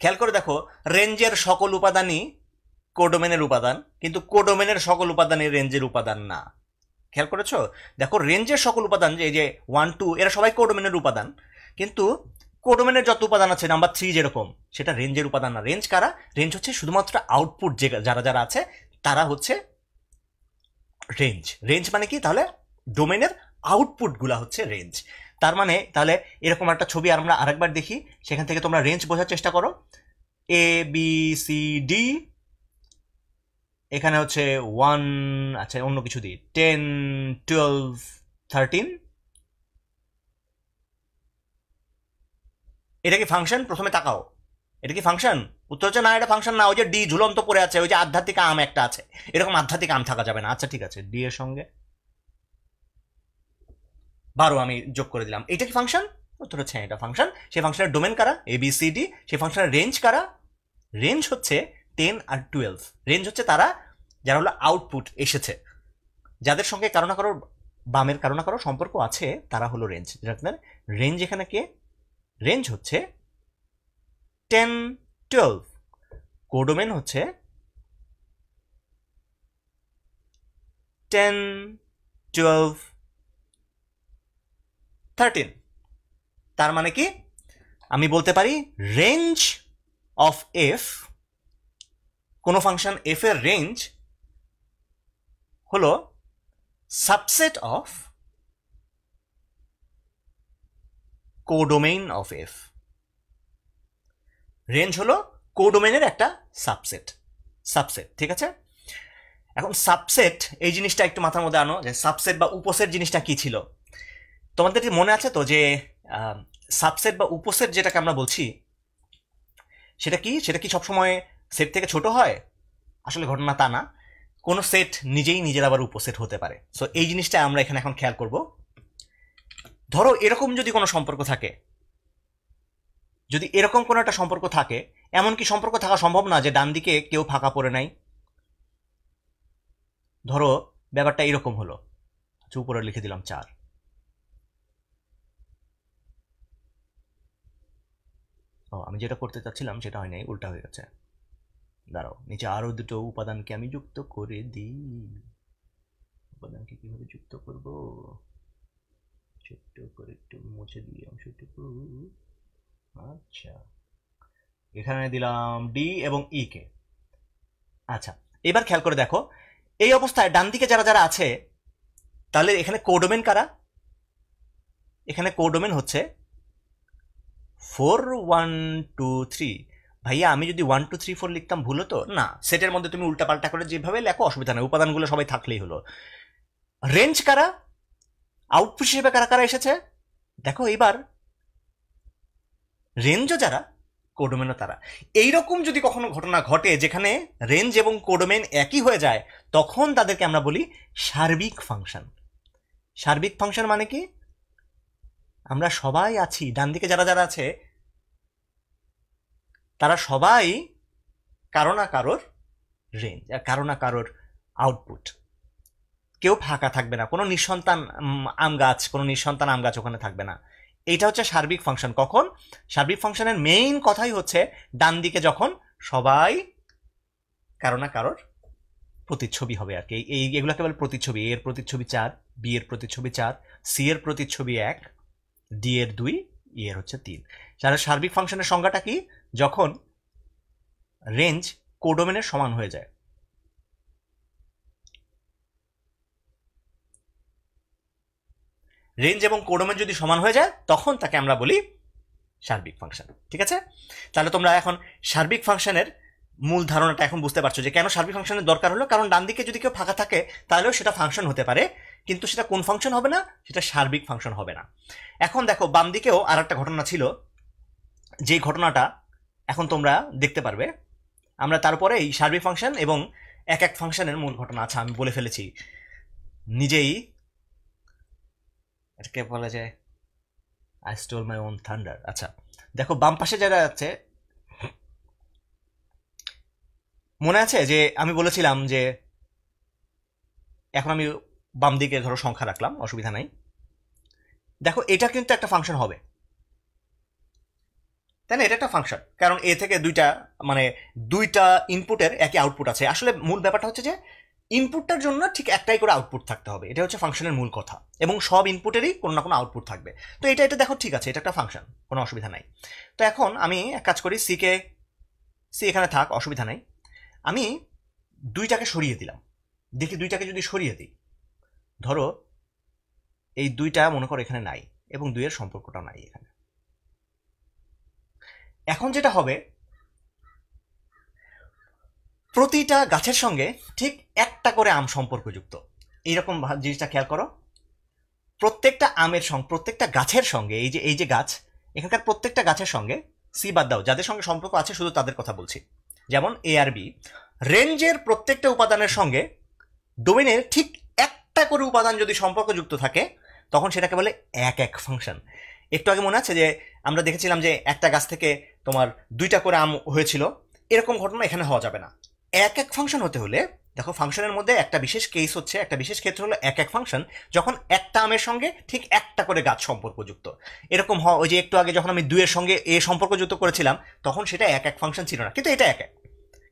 Speaker 1: খেয়াল করে দেখো রেঞ্জের সকল উপাদানই কোডোমেনের উপাদান কিন্তু কোডোমেনের সকল উপাদানই রেঞ্জের উপাদান না খেয়াল করেছো দেখো রেঞ্জের সকল উপাদান যে এই যে ওয়ান টু এরা সবাই কোডোমেনের উপাদান কিন্তু কোডোমেনের যত উপাদান আছে নাম্বার থ্রি যেরকম সেটা রেঞ্জের উপাদান না রেঞ্জ কারা রেঞ্জ হচ্ছে শুধুমাত্র আউটপুট যে যারা যারা আছে তারা হচ্ছে রেঞ্জ রেঞ্জ মানে কি তাহলে ডোমেনের আউটপুটগুলা হচ্ছে রেঞ্জ তার মানে তাহলে এরকম একটা ছবি আমরা আরেকবার দেখি সেখান থেকে তোমরা রেঞ্জ বোঝার চেষ্টা করো এ বি সি ডি এখানে হচ্ছে ওয়ান আচ্ছা অন্য কিছু দিয়ে টেন টুয়েলভ থার্টিন এটা কি ফাংশন প্রথমে তাকাও এটা কি ফাংশন উত্তর হচ্ছে না এটা ফাংশন না ওই যে ডি ঝুলন্ত পড়ে আছে ওই যে আধ্যাত্মিক আম একটা আছে এরকম আধ্যাত্মিক আম থাকা যাবে না আচ্ছা ঠিক আছে ডি এর সঙ্গে বারো আমি যোগ করে দিলাম এটা কি ফাংশন উত্তর হচ্ছে হ্যাঁ, এটা ফাংশন সেই ফাংশনের ডোমেন কারা এ বি সি ডি সেই ফাংশনের রেঞ্জ কারা রেঞ্জ হচ্ছে টেন আর টুয়েলভ রেঞ্জ হচ্ছে তারা যারা হলো আউটপুট এসেছে যাদের সঙ্গে কারো না কারো বামের কারো না কারো সম্পর্ক আছে তারা হলো রেঞ্জ যেটা আপনার রেঞ্জ এখানে কে রেঞ্জ হচ্ছে টেন টুয়েলভ কোডোমেন হচ্ছে টেন টুয়েলভ থার্টিন তার মানে কি আমি বলতে পারি রেঞ্জ অফ এফ কোনো ফাংশন এফ এর রেঞ্জ হলো subset of codomain of f range হলো কোডোমেনের একটা সাবসেট সাবসেট ঠিক আছে এখন সাবসেট এই জিনিসটা একটু মাথার মধ্যে আনো যে সাবসেট বা উপসেট জিনিসটা কি ছিল তোমাদের মনে আছে তো যে সাবসেট বা উপসেট যেটাকে আমরা বলছি সেটা কি সেটা কি সবসময় সেট থেকে ছোট হয় আসলে ঘটনা তা না কোনো সেট নিজেই নিজের আবার উপসেট হতে পারে সো এই জিনিসটা আমরা এখানে এখন খেয়াল করব ধরো এরকম যদি কোনো সম্পর্ক থাকে যদি এরকম কোনো একটা সম্পর্ক থাকে এমনকি সম্পর্ক থাকা সম্ভব না যে ডান দিকে কেউ ফাঁকা পড়ে নাই ধরো ব্যাপারটা এরকম হলো আচ্ছা উপরে লিখে দিলাম চার ও আমি যেটা করতে চাচ্ছিলাম সেটা হয় নাই উল্টা হয়ে গেছে দাঁড়াও নিচে আরও দুটো উপাদানকে আমি যুক্ত করে দিই উপাদানকে কীভাবে যুক্ত করব ছোট্ট করে একটু মুছে দিই অংশটুকু আচ্ছা এখানে দিলাম ডি এবং ই e কে আচ্ছা এবার খেয়াল করে দেখো এই অবস্থায় ডান দিকে যারা যারা আছে তাহলে এখানে কোডোমেন কারা এখানে কোডোমেন হচ্ছে ফোর ওয়ান টু থ্রি ভাইয়া আমি যদি ওয়ান টু থ্রি ফোর লিখতাম ভুল হতো না সেটের মধ্যে তুমি উল্টাপাল্টা করে যেভাবে লেখো অসুবিধা নেই উপাদানগুলো সবাই থাকলেই হলো রেঞ্জ কারা আউটপুট হিসেবে কারা কারা এসেছে দেখো এবার রেঞ্জও যারা কোডোমেনও তারা এইরকম যদি কখনো ঘটনা ঘটে যেখানে রেঞ্জ এবং কোডোমেন একই হয়ে যায় তখন তাদেরকে আমরা বলি সার্বিক ফাংশন সার্বিক ফাংশন মানে কি আমরা সবাই আছি ডান দিকে যারা যারা আছে তারা সবাই কারো না কারোর রেঞ্জ আর কারো না কারোর আউটপুট কেউ ফাঁকা থাকবে না কোনো নিঃসন্তান আম গাছ কোনো নিঃসন্তান আম গাছ ওখানে থাকবে না এইটা হচ্ছে সার্বিক ফাংশন কখন সার্বিক ফাংশনের মেইন কথাই হচ্ছে ডান দিকে যখন সবাই কারো না কারোর প্রতিচ্ছবি হবে আর কি এই এগুলোকে বলে প্রতিচ্ছবি এর প্রতিচ্ছবি চার বি এর প্রতিচ্ছবি চার সি এর প্রতিচ্ছবি এক ডি এর দুই ই এর হচ্ছে তিন তাহলে সার্বিক ফাংশনের সংজ্ঞাটা কি যখন রেঞ্জ কোডোমেনের সমান হয়ে যায় রেঞ্জ এবং কোডোমেন যদি সমান হয়ে যায় তখন তাকে আমরা বলি সার্বিক ফাংশন ঠিক আছে তাহলে তোমরা এখন সার্বিক ফাংশনের মূল ধারণাটা এখন বুঝতে পারছো যে কেন সার্বিক ফাংশনের দরকার হলো কারণ ডান দিকে যদি কেউ ফাঁকা থাকে তাহলেও সেটা ফাংশন হতে পারে কিন্তু সেটা কোন ফাংশন হবে না সেটা সার্বিক ফাংশন হবে না এখন দেখো বাম দিকেও আর একটা ঘটনা ছিল যে ঘটনাটা এখন তোমরা দেখতে পারবে আমরা তারপরে এই সার্বিক ফাংশন এবং এক এক ফাংশনের মূল ঘটনা আছে আমি বলে ফেলেছি নিজেই এটাকে বলা যায় I stole my own thunder আচ্ছা দেখো বাম পাশে যারা আছে মনে আছে যে আমি বলেছিলাম যে এখন আমি বাম দিকে ধরো সংখ্যা রাখলাম অসুবিধা নাই দেখো এটা কিন্তু একটা ফাংশন হবে তাই না এটা একটা ফাংশন কারণ এ থেকে দুইটা মানে দুইটা ইনপুটের একই আউটপুট আছে আসলে মূল ব্যাপারটা হচ্ছে যে ইনপুটটার জন্য ঠিক একটাই করে আউটপুট থাকতে হবে এটা হচ্ছে ফাংশনের মূল কথা এবং সব ইনপুটেরই কোনো না কোনো আউটপুট থাকবে তো এটা এটা দেখো ঠিক আছে এটা একটা ফাংশন কোনো অসুবিধা নাই তো এখন আমি এক কাজ করি সিকে সি এখানে থাক অসুবিধা নাই আমি দুইটাকে সরিয়ে দিলাম দেখি দুইটাকে যদি সরিয়ে দিই ধরো এই দুইটা মনে করো এখানে নাই এবং দুইয়ের সম্পর্কটাও নাই এখানে এখন যেটা হবে প্রতিটা গাছের সঙ্গে ঠিক একটা করে আম সম্পর্কযুক্ত এইরকম জিনিসটা খেয়াল করো প্রত্যেকটা আমের সঙ্গে প্রত্যেকটা গাছের সঙ্গে এই যে এই যে গাছ এখানকার প্রত্যেকটা গাছের সঙ্গে সি বাদ দাও যাদের সঙ্গে সম্পর্ক আছে শুধু তাদের কথা বলছি যেমন এ আর বি রেঞ্জের প্রত্যেকটা উপাদানের সঙ্গে ডোমেনের ঠিক একটা করে উপাদান যদি সম্পর্কযুক্ত থাকে তখন সেটাকে বলে এক এক ফাংশন একটু আগে মনে আছে যে আমরা দেখেছিলাম যে একটা গাছ থেকে তোমার দুইটা করে আম হয়েছিল এরকম ঘটনা এখানে হওয়া যাবে না এক এক ফাংশন হতে হলে দেখো ফাংশনের মধ্যে একটা বিশেষ কেস হচ্ছে একটা বিশেষ ক্ষেত্র হলো এক এক ফাংশন যখন একটা আমের সঙ্গে ঠিক একটা করে গাছ সম্পর্কযুক্ত এরকম হয় ওই যে একটু আগে যখন আমি দুয়ের সঙ্গে এ সম্পর্কযুক্ত করেছিলাম তখন সেটা এক এক ফাংশন ছিল না কিন্তু এটা এক এক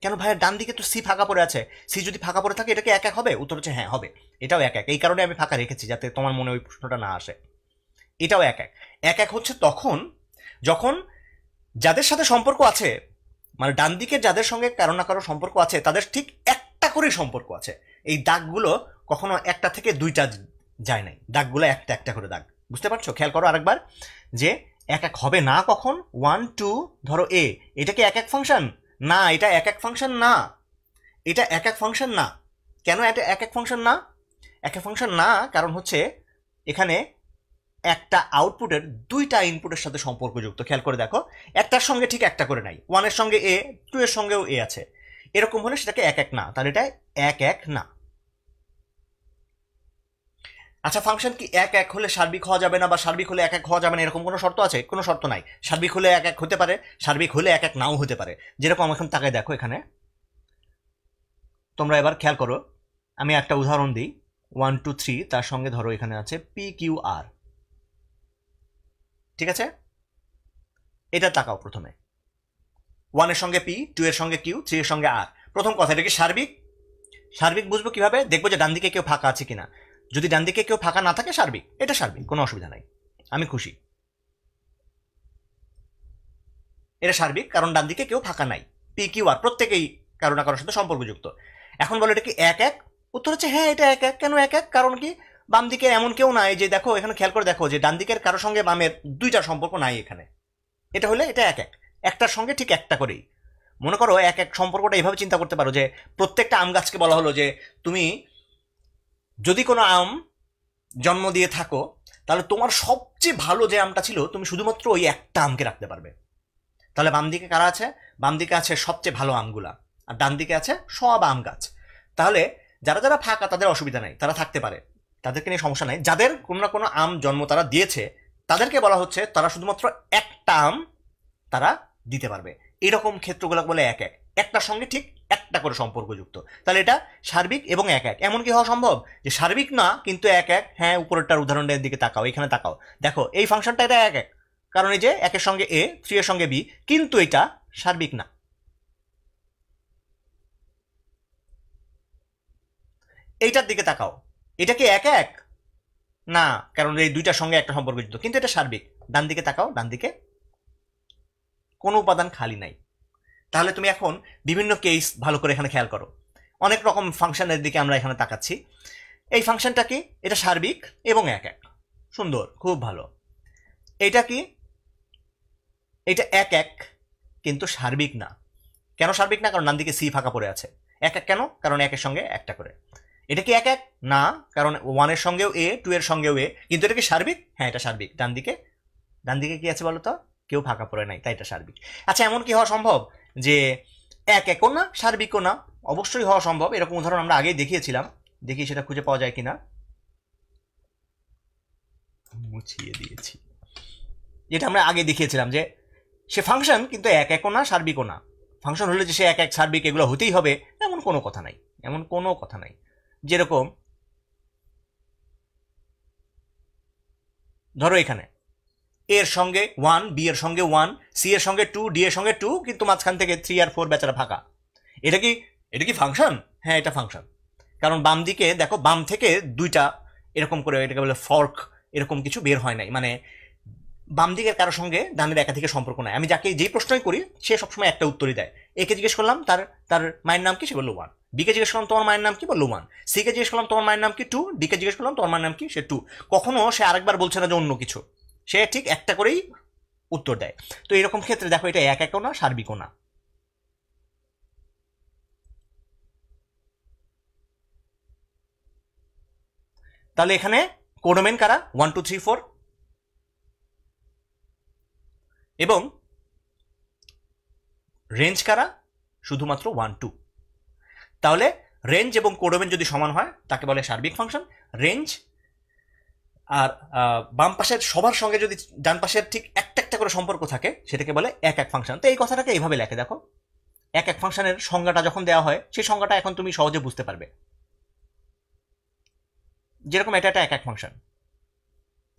Speaker 1: কেন ভাইয়ের ডান দিকে তো সি ফাঁকা পড়ে আছে সি যদি ফাঁকা পড়ে থাকে এটাকে এক এক হবে উত্তর হচ্ছে হ্যাঁ হবে এটাও এক এক এই কারণে আমি ফাঁকা রেখেছি যাতে তোমার মনে ওই প্রশ্নটা না আসে এটাও এক এক এক এক হচ্ছে তখন যখন যাদের সাথে সম্পর্ক আছে মানে ডান দিকে যাদের সঙ্গে কারো না কারো সম্পর্ক আছে তাদের ঠিক একটা করেই সম্পর্ক আছে এই দাগগুলো কখনো একটা থেকে দুইটা যায় নাই দাগগুলো একটা একটা করে দাগ বুঝতে পারছো খেয়াল করো আরেকবার যে এক এক হবে না কখন ওয়ান টু ধরো এ এটা কি এক এক ফাংশন না এটা এক এক ফাংশন না এটা এক এক ফাংশন না কেন এটা এক এক ফাংশন না এক এক ফাংশন না কারণ হচ্ছে এখানে একটা আউটপুটের দুইটা ইনপুটের সাথে সম্পর্কযুক্ত খেয়াল করে দেখো একটার সঙ্গে ঠিক একটা করে নাই ওয়ানের সঙ্গে এ টু এর সঙ্গেও এ আছে এরকম হলে সেটাকে এক এক না তাহলে এটা এক এক না আচ্ছা ফাংশন কি এক এক হলে সার্বিক হওয়া যাবে না বা সার্বিক হলে এক এক হওয়া যাবে না এরকম কোনো শর্ত আছে কোনো শর্ত নাই সার্বিক হলে এক এক হতে পারে সার্বিক হলে এক এক নাও হতে পারে যেরকম এখন তাকে দেখো এখানে তোমরা এবার খেয়াল করো আমি একটা উদাহরণ দিই ওয়ান টু থ্রি তার সঙ্গে ধরো এখানে আছে পি কিউ আর ঠিক আছে এটা তাকাও প্রথমে ওয়ানের সঙ্গে পি টু এর সঙ্গে কিউ থ্রি এর সঙ্গে আর প্রথম কথা এটা কি সার্বিক সার্বিক বুঝবো কিভাবে দেখবো যে ডান দিকে কেউ ফাঁকা আছে কিনা যদি ডান দিকে কেউ ফাঁকা না থাকে সার্বিক এটা সার্বিক কোনো অসুবিধা নাই আমি খুশি এটা সার্বিক কারণ ডান দিকে কেউ ফাঁকা নাই পি কিউ আর প্রত্যেকেই কারো না কারোর সাথে সম্পর্কযুক্ত এখন বলো এটা কি এক এক উত্তর হচ্ছে হ্যাঁ এটা এক এক কেন এক এক কারণ কি বাম দিকে এমন কেউ নাই যে দেখো এখানে খেয়াল করে দেখো যে ডান দিকের কারো সঙ্গে বামের দুইটা সম্পর্ক নাই এখানে এটা হলে এটা এক এক একটার সঙ্গে ঠিক একটা করেই মনে করো এক এক সম্পর্কটা এভাবে চিন্তা করতে পারো যে প্রত্যেকটা আম গাছকে বলা হলো যে তুমি যদি কোনো আম জন্ম দিয়ে থাকো তাহলে তোমার সবচেয়ে ভালো যে আমটা ছিল তুমি শুধুমাত্র ওই একটা আমকে রাখতে পারবে তাহলে বাম দিকে কারা আছে বাম দিকে আছে সবচেয়ে ভালো আমগুলা আর ডান দিকে আছে সব আম গাছ তাহলে যারা যারা ফাঁকা তাদের অসুবিধা নেই তারা থাকতে পারে তাদেরকে নিয়ে সমস্যা নাই যাদের কোনো না কোনো আম জন্ম তারা দিয়েছে তাদেরকে বলা হচ্ছে তারা শুধুমাত্র একটা আম তারা দিতে পারবে এরকম ক্ষেত্রগুলো বলে এক এক একটার সঙ্গে ঠিক একটা করে সম্পর্কযুক্ত তাহলে এটা সার্বিক এবং এক এক এমন কি হওয়া সম্ভব যে সার্বিক না কিন্তু এক এক হ্যাঁ উপরেরটার উদাহরণের দিকে তাকাও এখানে তাকাও দেখো এই ফাংশনটা এটা এক এক কারণ এই যে একের সঙ্গে এ থ্রি এর সঙ্গে বি কিন্তু এটা সার্বিক না এইটার দিকে তাকাও এটা কি এক এক না কারণ এই দুইটার সঙ্গে একটা সম্পর্কযুক্ত কিন্তু এটা সার্বিক ডান দিকে তাকাও ডান দিকে কোনো উপাদান খালি নাই তাহলে তুমি এখন বিভিন্ন কেস ভালো করে এখানে খেয়াল করো অনেক রকম ফাংশনের দিকে আমরা এখানে তাকাচ্ছি এই ফাংশনটা কি এটা সার্বিক এবং এক এক সুন্দর খুব ভালো এটা কি এটা এক এক কিন্তু সার্বিক না কেন সার্বিক না কারণ ডান দিকে সি ফাঁকা পড়ে আছে এক এক কেন কারণ একের সঙ্গে একটা করে এটা কি এক এক না কারণ ওয়ানের সঙ্গেও এ টু এর সঙ্গেও এ কিন্তু এটা কি সার্বিক হ্যাঁ এটা সার্বিক ডান দিকে ডান দিকে কি আছে বলো তো কেউ ফাঁকা পড়ে নাই তাই এটা সার্বিক আচ্ছা এমন কি হওয়া সম্ভব যে এক একও না সার্বিকও না অবশ্যই হওয়া সম্ভব এরকম উদাহরণ আমরা আগেই দেখিয়েছিলাম দেখি সেটা খুঁজে পাওয়া যায় কিনা মুছিয়ে দিয়েছি যেটা আমরা আগে দেখিয়েছিলাম যে সে ফাংশন কিন্তু এক একও না সার্বিকও না ফাংশন হলে যে সে এক এক সার্বিক এগুলো হতেই হবে এমন কোনো কথা নাই এমন কোনো কথা নাই যেরকম ধরো এখানে এর সঙ্গে ওয়ান বি এর সঙ্গে ওয়ান সি এর সঙ্গে টু ডি এর সঙ্গে টু কিন্তু মাঝখান থেকে থ্রি আর ফোর বেচারা ফাঁকা এটা কি এটা কি ফাংশন হ্যাঁ এটা ফাংশন কারণ বাম দিকে দেখো বাম থেকে দুইটা এরকম করে এটাকে বলে ফর্ক এরকম কিছু বের হয় নাই মানে বাম দিকের কারোর সঙ্গে ডানের থেকে সম্পর্ক নাই আমি যাকে যেই প্রশ্নই করি সে সবসময় একটা উত্তরই দেয় একে জিজ্ঞেস করলাম তার তার মায়ের নাম কি সে বললো ওয়ান বিকে জিজ্ঞেস করলাম তোমার মায়ের নাম কি বললো ওয়ান সিকে জিজ্ঞেস করলাম তোমার মায়ের নাম কি টু ডিকে জিজ্ঞেস করলাম তোমার মায়ের নাম কি সে টু কখনো সে আরেকবার বলছে না যে অন্য কিছু সে ঠিক একটা করেই উত্তর দেয় তো এরকম ক্ষেত্রে দেখো এটা এক একও না সার্বিকও না তাহলে এখানে কোডোমেন কারা ওয়ান টু থ্রি ফোর এবং রেঞ্জ কারা শুধুমাত্র ওয়ান টু তাহলে রেঞ্জ এবং কোডোমেন যদি সমান হয় তাকে বলে সার্বিক ফাংশন রেঞ্জ আর বাম পাশের সবার সঙ্গে যদি ডান পাশের ঠিক একটা একটা করে সম্পর্ক থাকে সেটাকে বলে এক এক ফাংশন তো এই কথাটাকে এইভাবে লেখে দেখো এক এক ফাংশনের সংজ্ঞাটা যখন দেওয়া হয় সেই সংজ্ঞাটা এখন তুমি সহজে বুঝতে পারবে যেরকম এটা একটা এক এক ফাংশন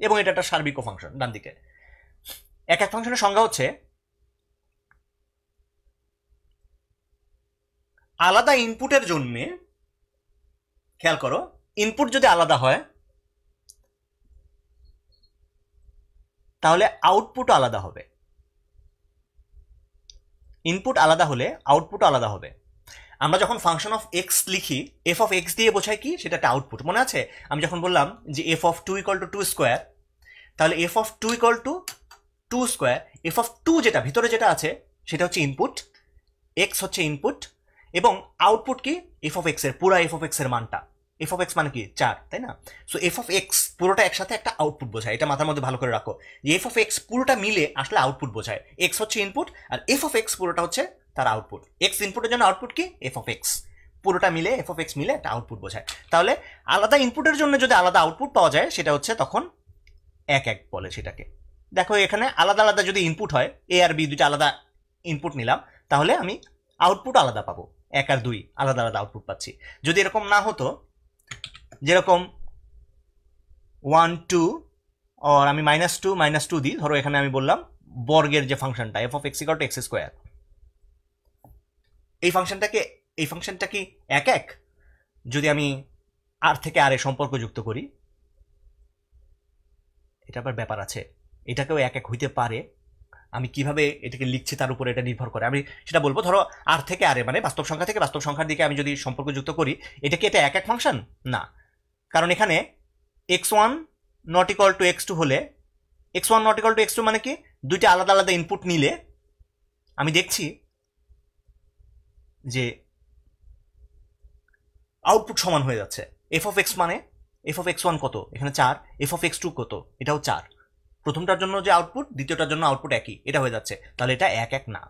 Speaker 1: এবং এটা একটা সার্বিক ফাংশন ডান দিকে এক এক ফাংশনের সংজ্ঞা হচ্ছে আলাদা ইনপুটের জন্য খেয়াল করো ইনপুট যদি আলাদা হয় তাহলে আউটপুটও আলাদা হবে ইনপুট আলাদা হলে আউটপুট আলাদা হবে আমরা যখন ফাংশন অফ এক্স লিখি এফ অফ এক্স দিয়ে বোঝায় কি সেটা একটা আউটপুট মনে আছে আমি যখন বললাম যে f of two equal to two square তাহলে f of two equal to two square f of two যেটা ভিতরে যেটা আছে সেটা হচ্ছে ইনপুট এক্স হচ্ছে ইনপুট এবং আউটপুট কি এফ অফ এক্সের পুরা এফ অফ এক্সের মানটা এফ অফ এক্স মানে কি চার তাই না সো এফ অফ এক্স পুরোটা একসাথে একটা আউটপুট বোঝায় এটা মাথার মধ্যে ভালো করে রাখো যে এফ অফ এক্স পুরোটা মিলে আসলে আউটপুট বোঝায় এক্স হচ্ছে ইনপুট আর এফ অফ এক্স পুরোটা হচ্ছে তার আউটপুট এক্স ইনপুটের জন্য আউটপুট কি এফ অফ এক্স পুরোটা মিলে এফ অফ এক্স মিলে একটা আউটপুট বোঝায় তাহলে আলাদা ইনপুটের জন্য যদি আলাদা আউটপুট পাওয়া যায় সেটা হচ্ছে তখন এক এক বলে সেটাকে দেখো এখানে আলাদা আলাদা যদি ইনপুট হয় এ আর বি দুটো আলাদা ইনপুট নিলাম তাহলে আমি আউটপুট আলাদা পাবো এক আর দুই আলাদা আলাদা আউটপুট পাচ্ছি যদি এরকম না হতো যেরকম ওয়ান টু অর আমি মাইনাস টু মাইনাস টু দিই ধরো এখানে আমি বললাম বর্গের যে ফাংশনটা এফ অফ এক্সিকট এক্স স্কোয়ার এই ফাংশনটাকে এই ফাংশনটা কি এক এক যদি আমি আর থেকে আর এ সম্পর্ক যুক্ত করি এটা আবার ব্যাপার আছে এটাকেও এক এক হইতে পারে আমি কিভাবে এটাকে লিখছি তার উপরে এটা নির্ভর করে আমি সেটা বলবো ধরো আর থেকে আরে মানে বাস্তব সংখ্যা থেকে বাস্তব সংখ্যার দিকে আমি যদি সম্পর্কযুক্ত করি এটা কি এটা এক এক ফাংশন না কারণ এখানে x one not equal to x two হলে x one not equal to x two মানে কি দুইটা আলাদা আলাদা ইনপুট নিলে আমি দেখছি যে আউটপুট সমান হয়ে যাচ্ছে এফ অফ এক্স মানে এফ অফ এক্স ওয়ান কত এখানে চার এফ অফ এক্স টু কত এটাও চার প্রথমটার জন্য যে আউটপুট দ্বিতীয়টার জন্য আউটপুট একই এটা হয়ে যাচ্ছে তাহলে এটা এক এক না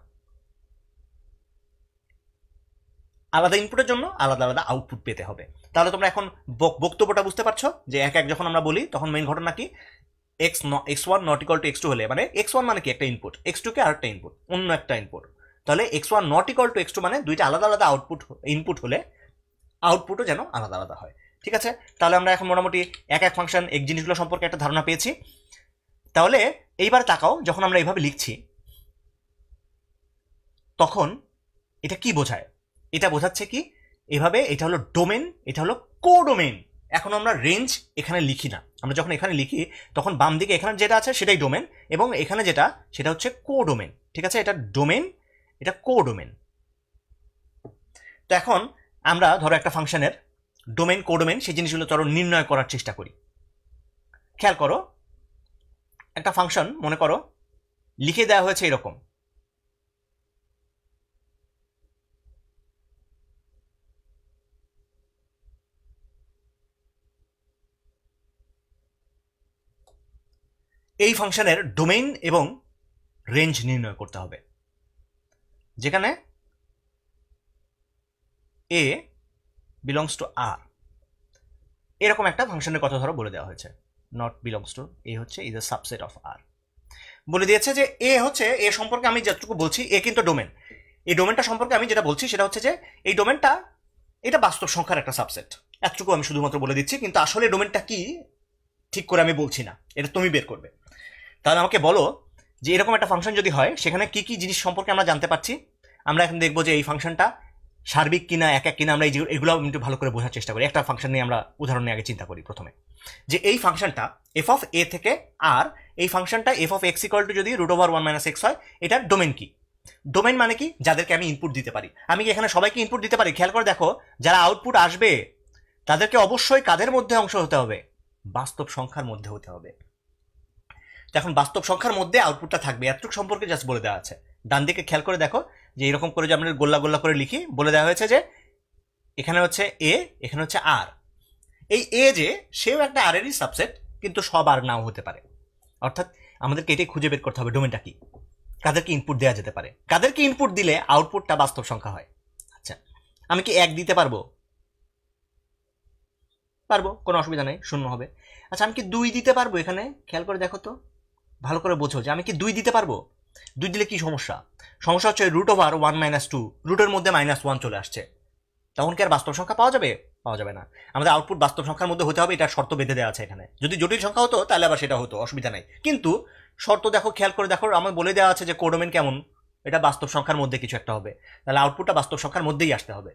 Speaker 1: আলাদা ইনপুটের জন্য আলাদা আলাদা আউটপুট পেতে হবে তাহলে তোমরা এখন বক্তব্যটা বুঝতে পারছো যে এক এক যখন আমরা বলি তখন মেইন ঘটনা কি x x one not equal to x two হলে মানে এক্স ওয়ান মানে কি একটা ইনপুট এক্স টু কে আরেকটা ইনপুট অন্য একটা ইনপুট তাহলে x one not equal to x two মানে দুইটা আলাদা আলাদা আউটপুট ইনপুট হলে আউটপুটও যেন আলাদা আলাদা হয় ঠিক আছে তাহলে আমরা এখন মোটামুটি এক এক ফাংশন এক জিনিসগুলো সম্পর্কে একটা ধারণা পেয়েছি তাহলে এইবার তাকাও যখন আমরা এইভাবে লিখছি তখন এটা কি বোঝায় এটা বোঝাচ্ছে কি এভাবে এটা হলো ডোমেন এটা হলো কোডোমেন এখন আমরা রেঞ্জ এখানে লিখি না আমরা যখন এখানে লিখি তখন বাম দিকে এখানে যেটা আছে সেটাই ডোমেন এবং এখানে যেটা সেটা হচ্ছে কোডোমেন ঠিক আছে এটা ডোমেন এটা কোডোমেন তো এখন আমরা ধরো একটা ফাংশনের ডোমেন কোডোমেন সেই জিনিসগুলো ধরো নির্ণয় করার চেষ্টা করি খেয়াল করো একটা ফাংশন মনে করো লিখে দেওয়া হয়েছে এরকম এই ফাংশনের ডোমেইন এবং রেঞ্জ নির্ণয় করতে হবে যেখানে এ বিলংস টু আর এরকম একটা ফাংশনের কথা ধরো বলে দেওয়া হয়েছে নট বিলংস টু এ হচ্ছে is A subset of R বলে দিয়েছে যে এ হচ্ছে এ সম্পর্কে আমি যতটুকু বলছি এ কিন্তু ডোমেন এই ডোমেনটা সম্পর্কে আমি যেটা বলছি সেটা হচ্ছে যে এই ডোমেনটা এটা বাস্তব সংখ্যার একটা সাবসেট এতটুকু আমি শুধুমাত্র বলে দিচ্ছি কিন্তু আসলে ডোমেনটা কি ঠিক করে আমি বলছি না এটা তুমি বের করবে তাহলে আমাকে বলো যে এরকম একটা ফাংশন যদি হয় সেখানে কি কি জিনিস সম্পর্কে আমরা জানতে পারছি আমরা এখন দেখবো যে এই ফাংশনটা সার্বিক কিনা এক এক কিনা আমরা এই এগুলো একটু ভালো করে বোঝার চেষ্টা করি একটা ফাংশন নিয়ে আমরা উদাহরণ নিয়ে আগে চিন্তা করি প্রথমে যে এই ফাংশনটা এফ অফ এ থেকে আর এই ফাংশনটা f of x equal to যদি root over one minus x হয় এটার ডোমেন কি ডোমেন মানে কি যাদেরকে আমি ইনপুট দিতে পারি আমি এখানে সবাইকে ইনপুট দিতে পারি খেয়াল করে দেখো যারা আউটপুট আসবে তাদেরকে অবশ্যই কাদের মধ্যে অংশ হতে হবে বাস্তব সংখ্যার মধ্যে হতে হবে এখন বাস্তব সংখ্যার মধ্যে আউটপুটটা থাকবে এতটুক সম্পর্কে জাস্ট বলে দেওয়া আছে ডান দিকে খেয়াল করে দেখো যে এরকম করে যে আমরা গোল্লা গোল্লা করে লিখি বলে দেওয়া হয়েছে যে এখানে হচ্ছে এ এখানে হচ্ছে আর এই এ যে সেও একটা আর এরই সাবসেট কিন্তু সব আর নাও হতে পারে অর্থাৎ আমাদেরকে এটাই খুঁজে বের করতে হবে ডোমেনটা কি কাদেরকে ইনপুট দেওয়া যেতে পারে কাদেরকে ইনপুট দিলে আউটপুটটা বাস্তব সংখ্যা হয় আচ্ছা আমি কি এক দিতে পারবো পারবো কোনো অসুবিধা নেই শূন্য হবে আচ্ছা আমি কি দুই দিতে পারবো এখানে খেয়াল করে দেখো তো ভালো করে বোঝো যে আমি কি দুই দিতে পারবো দুই দিলে কি সমস্যা সমস্যা হচ্ছে root over one minus two রুটের মধ্যে মাইনাস ওয়ান চলে আসছে তখন কি আর বাস্তব সংখ্যা পাওয়া যাবে পাওয়া যাবে না আমাদের আউটপুট বাস্তব সংখ্যার মধ্যে হতে হবে এটা শর্ত বেঁধে দেওয়া আছে এখানে যদি জটিল সংখ্যা হতো তাহলে আবার সেটা হতো অসুবিধা নাই কিন্তু শর্ত দেখো খেয়াল করে দেখো আমার বলে দেওয়া আছে যে কোডোমেন কেমন এটা বাস্তব সংখ্যার মধ্যে কিছু একটা হবে তাহলে আউটপুটটা বাস্তব সংখ্যার মধ্যেই আসতে হবে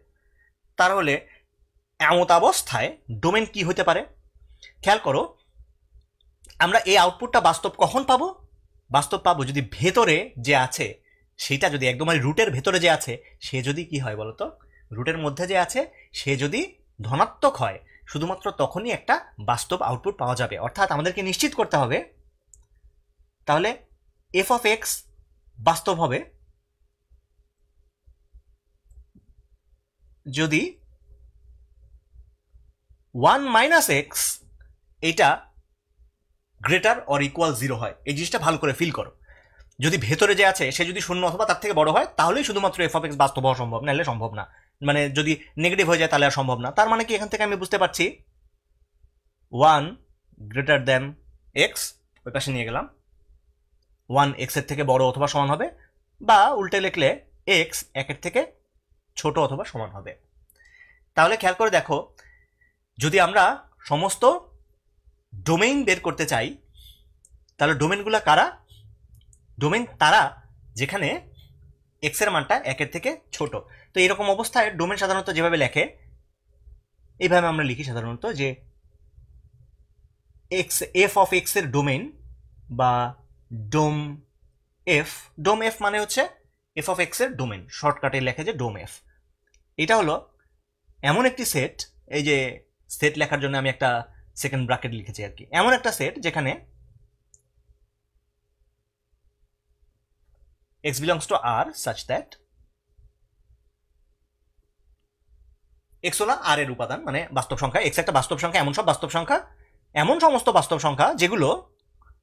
Speaker 1: তাহলে এমত অবস্থায় ডোমেন কি হতে পারে খেয়াল করো আমরা এই আউটপুটটা বাস্তব কখন পাবো বাস্তব পাবো যদি ভেতরে যে আছে সেটা যদি একদম রুটের মানে ভেতরে যে আছে সে যদি কি হয় বলতো রুটের মধ্যে যে আছে সে যদি ধনাত্মক হয় শুধুমাত্র তখনই একটা বাস্তব আউটপুট পাওয়া যাবে অর্থাৎ আমাদেরকে নিশ্চিত করতে হবে তাহলে এফ অফ এক্স বাস্তব হবে যদি ওয়ান মাইনাস এক্স এটা গ্রেটার অর ইকুয়াল জিরো হয় এই জিনিসটা ভালো করে ফিল করো যদি ভেতরে যে আছে সে যদি শূন্য অথবা তার থেকে বড় হয় তাহলেই শুধুমাত্র এফ অফ এক্স বাস্তব হওয়া সম্ভব নাহলে সম্ভব না মানে যদি নেগেটিভ হয়ে যায় তাহলে আর সম্ভব না তার মানে কি এখান থেকে আমি বুঝতে পারছি ওয়ান গ্রেটার দেন এক্স ওই পাশে নিয়ে গেলাম ওয়ান এক্সের থেকে বড় অথবা সমান হবে বা উল্টে লিখলে এক্স একের থেকে ছোট অথবা সমান হবে তাহলে খেয়াল করে দেখো যদি আমরা সমস্ত ডোমেইন বের করতে চাই তাহলে ডোমেনগুলো কারা ডোমেন তারা যেখানে এক্সের মানটা একের থেকে ছোট তো এরকম অবস্থায় ডোমেন সাধারণত যেভাবে লেখে এইভাবে আমরা লিখি সাধারণত যে এক্স এফ অফ এক্সের ডোমেন বা ডোম এফ ডোম এফ মানে হচ্ছে এফ অফ এক্সের ডোমেন শর্টকাটে লেখে যে ডোম এফ এটা হলো এমন একটি সেট এই যে সেট লেখার জন্য আমি একটা সেকেন্ড ব্রাকেট লিখেছি আর কি এমন একটা সেট যেখানে x belongs to R such that x হলো আর এর উপাদান মানে বাস্তব সংখ্যা এক্স একটা বাস্তব সংখ্যা এমন সব বাস্তব সংখ্যা এমন সমস্ত বাস্তব সংখ্যা যেগুলো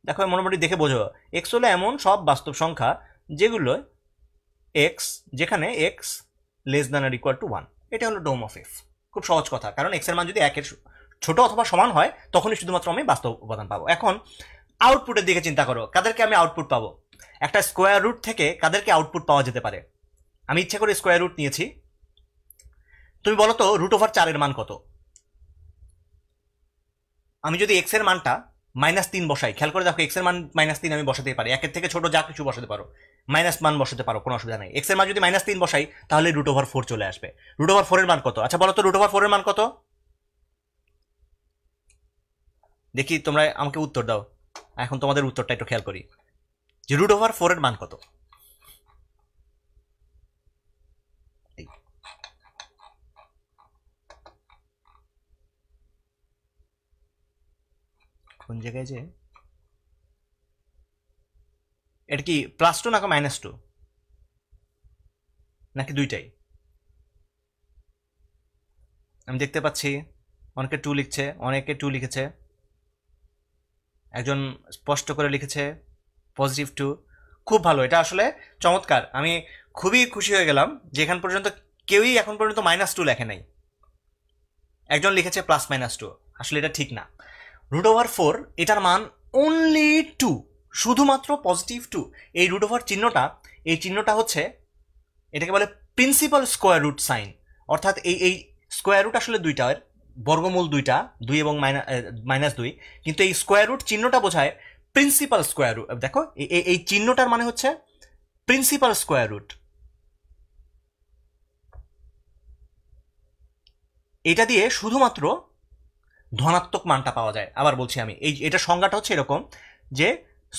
Speaker 1: দেখো মোটামুটি দেখে বোঝো এক্স হলো এমন সব বাস্তব সংখ্যা যেগুলো এক্স যেখানে x less than or equal to one এটা হলো ডোম অফ এফ খুব সহজ কথা কারণ এক্সের মান যদি একের ছোট অথবা সমান হয় তখনই শুধুমাত্র আমি বাস্তব উপাদান পাবো এখন আউটপুটের দিকে চিন্তা করো কাদেরকে আমি আউটপুট পাবো একটা স্কোয়ার রুট থেকে কাদেরকে আউটপুট পাওয়া যেতে পারে আমি ইচ্ছে করে স্কোয়ার রুট নিয়েছি তুমি বলো তো রুট ওভার চারের মান কত আমি যদি এক্স এর মানটা মাইনাস তিন বসাই খেয়াল করে দেখো এক্স এর মান মাইনাস তিন আমি বসাতে পারি একের থেকে ছোট যা কিছু বসাতে পারো মাইনাস মান বসাতে পারো কোনো অসুবিধা নেই এক্স এর মান যদি মাইনাস তিন বসাই তাহলে রুট ওভার ফোর চলে আসবে রুট ওভার ফোরের মান কত আচ্ছা বলো তো রুট ওভার ফোরের মান কত দেখি তোমরা আমাকে উত্তর দাও এখন তোমাদের উত্তরটা একটু খেয়াল করি যে রুট ওভার ফোরের মান কত কোন জায়গায় যে এটা কি প্লাস টু নাকি মাইনাস টু নাকি দুইটাই আমি দেখতে পাচ্ছি অনেকে টু লিখছে অনেকে টু লিখেছে একজন স্পষ্ট করে লিখেছে পজিটিভ টু খুব ভালো এটা আসলে চমৎকার আমি খুবই খুশি হয়ে গেলাম যে এখান পর্যন্ত কেউই এখন পর্যন্ত মাইনাস টু লেখে নাই একজন লিখেছে প্লাস মাইনাস টু আসলে এটা ঠিক না রুট ওভার ফোর এটার মান অনলি টু শুধুমাত্র পজিটিভ টু এই রুট ওভার চিহ্নটা এই চিহ্নটা হচ্ছে এটাকে বলে প্রিন্সিপাল স্কোয়ার রুট সাইন অর্থাৎ এই এই স্কোয়ার রুট আসলে দুইটা বর্গমূল দুইটা দুই এবং মাইনাস দুই কিন্তু এই স্কোয়ার রুট চিহ্নটা বোঝায় প্রিন্সিপাল স্কোয়ার রুট দেখো এই এই চিহ্নটার মানে হচ্ছে প্রিন্সিপাল স্কোয়ার রুট এটা দিয়ে শুধুমাত্র ধনাত্মক মানটা পাওয়া যায় আবার বলছি আমি এই এটা সংজ্ঞাটা হচ্ছে এরকম যে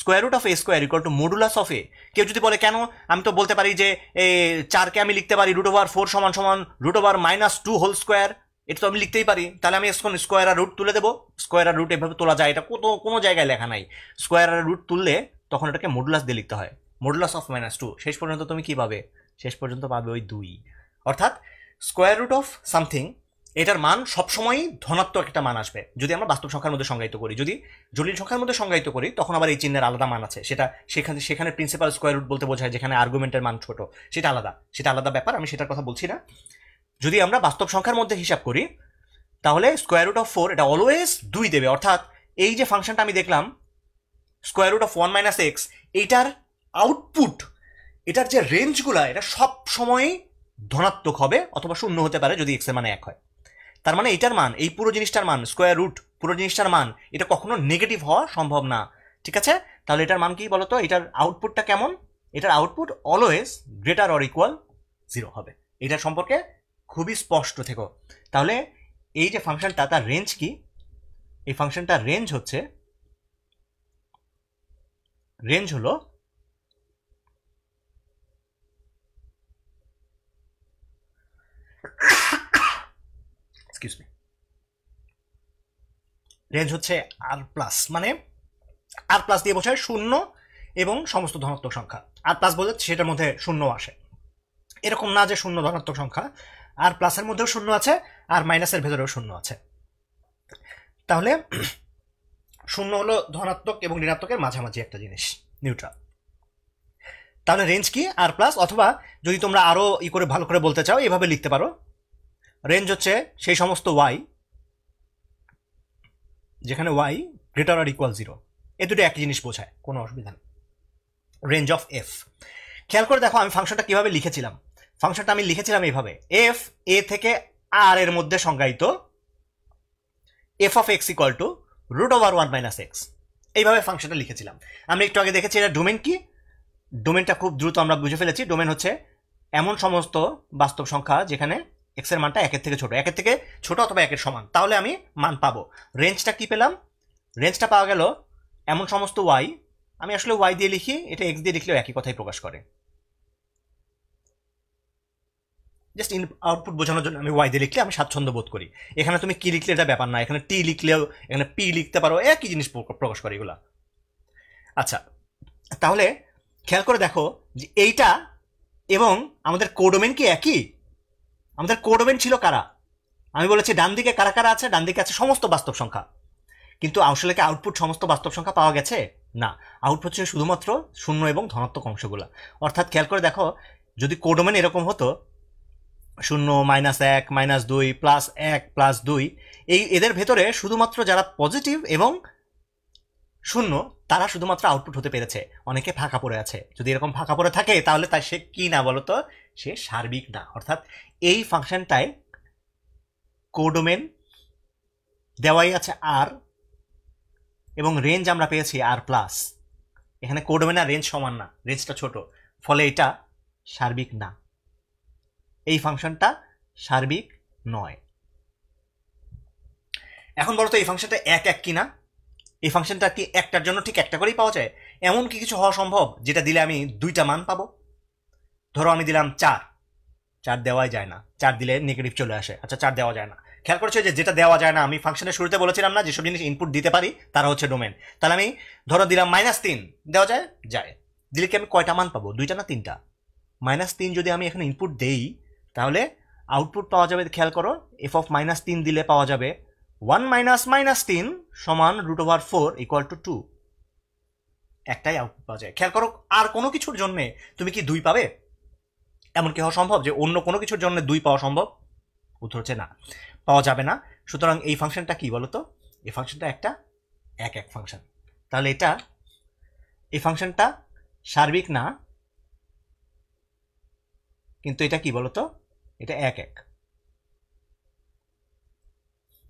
Speaker 1: square root of a square equal to modulus of a কেউ যদি বলে কেন আমি তো বলতে পারি যে চারকে আমি লিখতে পারি রুট ওভার ফোর সমান সমান root over minus two whole square এটা তো আমি লিখতেই পারি তাহলে আমি এখন স্কোয়ার আর রুট তুলে দেবো স্কোয়ার আর রুট এভাবে তোলা যায় এটা কোনো কোনো জায়গায় লেখা নাই স্কোয়ার আর রুট তুললে তখন এটাকে মডুলাস দিয়ে লিখতে হয় মডুলাস অফ মাইনাস টু শেষ পর্যন্ত তুমি কী পাবে শেষ পর্যন্ত পাবে ওই দুই অর্থাৎ স্কোয়ার রুট অফ সামথিং এটার মান সবসময়ই ধনাত্মক একটা মান আসবে যদি আমরা বাস্তব সংখ্যার মধ্যে সংজ্ঞায়িত করি যদি জটিল সংখ্যার মধ্যে সংজ্ঞায়িত করি তখন আবার এই চিহ্নের আলাদা মান আছে সেটা সেখানে সেখানে প্রিন্সিপাল স্কোয়ার রুট বলতে বোঝায় যেখানে আর্গুমেন্টের মান ছোট সেটা আলাদা সেটা আলাদা ব্যাপার আমি সেটার কথা বলছি না যদি আমরা বাস্তব সংখ্যার মধ্যে হিসাব করি তাহলে স্কোয়ার রুট অফ ফোর এটা অলওয়েজ দুই দেবে অর্থাৎ এই যে ফাংশনটা আমি দেখলাম square root of one minus x এইটার আউটপুট এটার যে রেঞ্জগুলো এটা সব সময় ধনাত্মক হবে অথবা শূন্য হতে পারে যদি এক্সের মানে এক হয় তার মানে এটার মান এই পুরো জিনিসটার মান স্কোয়ার রুট পুরো জিনিসটার মান এটা কখনো নেগেটিভ হওয়া সম্ভব না ঠিক আছে তাহলে এটার মান কি বলতো এটার আউটপুটটা কেমন এটার output always greater or equal zero হবে এটার সম্পর্কে খুবই স্পষ্ট থেকো তাহলে এই যে ফাংশনটা তার রেঞ্জ কি এই ফাংশনটার রেঞ্জ হচ্ছে রেঞ্জ হলো এক্সকিউজ মি রেঞ্জ হচ্ছে আর প্লাস মানে আর প্লাস দিয়ে বোঝায় শূন্য এবং সমস্ত ধনাত্মক সংখ্যা আর প্লাস বলে সেটার মধ্যে শূন্য আসে এরকম না যে শূন্য ধনাত্মক সংখ্যা আর প্লাসের মধ্যেও শূন্য আছে আর মাইনাসের ভেতরেও শূন্য আছে তাহলে শূন্য হলো ধনাত্মক এবং ঋণাত্মকের মাঝামাঝি একটা জিনিস নিউট্রাল তাহলে রেঞ্জ কি আর প্লাস অথবা যদি তোমরা আরও ই করে ভালো করে বলতে চাও এভাবে লিখতে পারো রেঞ্জ হচ্ছে সেই সমস্ত ওয়াই যেখানে ওয়াই গ্রেটার আর ইকুয়াল জিরো এ দুটো একই জিনিস বোঝায় কোনো অসুবিধা নেই রেঞ্জ অফ এফ খেয়াল করে দেখো আমি ফাংশনটা কিভাবে লিখেছিলাম ফাংশনটা আমি লিখেছিলাম এইভাবে এফ এ থেকে আর এর মধ্যে সংজ্ঞায়িত f of x equal to root over one minus x এইভাবে ফাংশনটা লিখেছিলাম আমি একটু আগে দেখেছি এটা ডোমেন কি ডোমেনটা খুব দ্রুত আমরা বুঝে ফেলেছি ডোমেন হচ্ছে এমন সমস্ত বাস্তব সংখ্যা যেখানে এক্সের মানটা একের থেকে ছোট একের থেকে ছোট অথবা একের সমান তাহলে আমি মান পাবো রেঞ্জটা কি পেলাম রেঞ্জটা পাওয়া গেল এমন সমস্ত ওয়াই আমি আসলে ওয়াই দিয়ে লিখি এটা এক্স দিয়ে লিখলেও একই কথাই প্রকাশ করে জাস্ট ইন আউটপুট বোঝানোর জন্য আমি ওয়াই দিয়ে লিখলে আমি স্বাচ্ছন্দ্য বোধ করি এখানে তুমি কী লিখলে এটা ব্যাপার না এখানে টি লিখলেও এখানে পি লিখতে পারো একই জিনিস প্রকাশ করে এগুলা আচ্ছা তাহলে খেয়াল করে দেখো যে এইটা এবং আমাদের কোডোমেন কি একই আমাদের করবেন ছিল কারা আমি বলেছি ডান দিকে কারা কারা আছে ডান দিকে আছে সমস্ত বাস্তব সংখ্যা কিন্তু আসলে কি আউটপুট সমস্ত বাস্তব সংখ্যা পাওয়া গেছে না আউটপুট ছিল শুধুমাত্র শূন্য এবং ধনাত্মক অংশগুলো অর্থাৎ খেয়াল করে দেখো যদি কোডোমেন এরকম হতো শূন্য মাইনাস এক মাইনাস দুই প্লাস এক প্লাস দুই এই এদের ভেতরে শুধুমাত্র যারা পজিটিভ এবং শূন্য তারা শুধুমাত্র আউটপুট হতে পেরেছে অনেকে ফাঁকা পড়ে আছে যদি এরকম ফাঁকা পড়ে থাকে তাহলে তার সে কি না বলতো সে সার্বিক না অর্থাৎ এই ফাংশনটায় কোডোমেন দেওয়াই আছে আর এবং রেঞ্জ আমরা পেয়েছি আর প্লাস এখানে কোডোমেন আর রেঞ্জ সমান না রেঞ্জটা ছোট ফলে এটা সার্বিক না এই ফাংশনটা সার্বিক নয় এখন বলতো এই ফাংশনটা এক এক কিনা এই ফাংশনটা কি একটার জন্য ঠিক একটা করেই পাওয়া যায় এমন কি কিছু হওয়া সম্ভব যেটা দিলে আমি দুইটা মান পাবো ধরো আমি দিলাম চার চার দেওয়াই যায় না চার দিলে নেগেটিভ চলে আসে আচ্ছা চার দেওয়া যায় না খেয়াল করেছো যে যেটা দেওয়া যায় না আমি ফাংশনের শুরুতে বলেছিলাম না যেসব জিনিস ইনপুট দিতে পারি তারা হচ্ছে ডোমেন তাহলে আমি ধরো দিলাম মাইনাস তিন দেওয়া যায় যায় দিলে কি আমি কয়টা মান পাবো দুইটা না তিনটা মাইনাস তিন যদি আমি এখানে ইনপুট দেই তাহলে আউটপুট পাওয়া যাবে খেয়াল করো এফ অফ মাইনাস তিন দিলে পাওয়া যাবে ওয়ান মাইনাস মাইনাস তিন সমান root over four equal to two একটাই আউটপুট পাওয়া যায় খেয়াল করো আর কোনো কিছুর জন্য তুমি কি দুই পাবে এমন কি হওয়া সম্ভব যে অন্য কোনো কিছুর জন্য দুই পাওয়া সম্ভব উত্তর হচ্ছে না পাওয়া যাবে না সুতরাং এই ফাংশনটা কি বলতো এই ফাংশনটা একটা এক এক ফাংশন তাহলে এটা এই ফাংশনটা সার্বিক না কিন্তু এটা কি বলতো এটা এক এক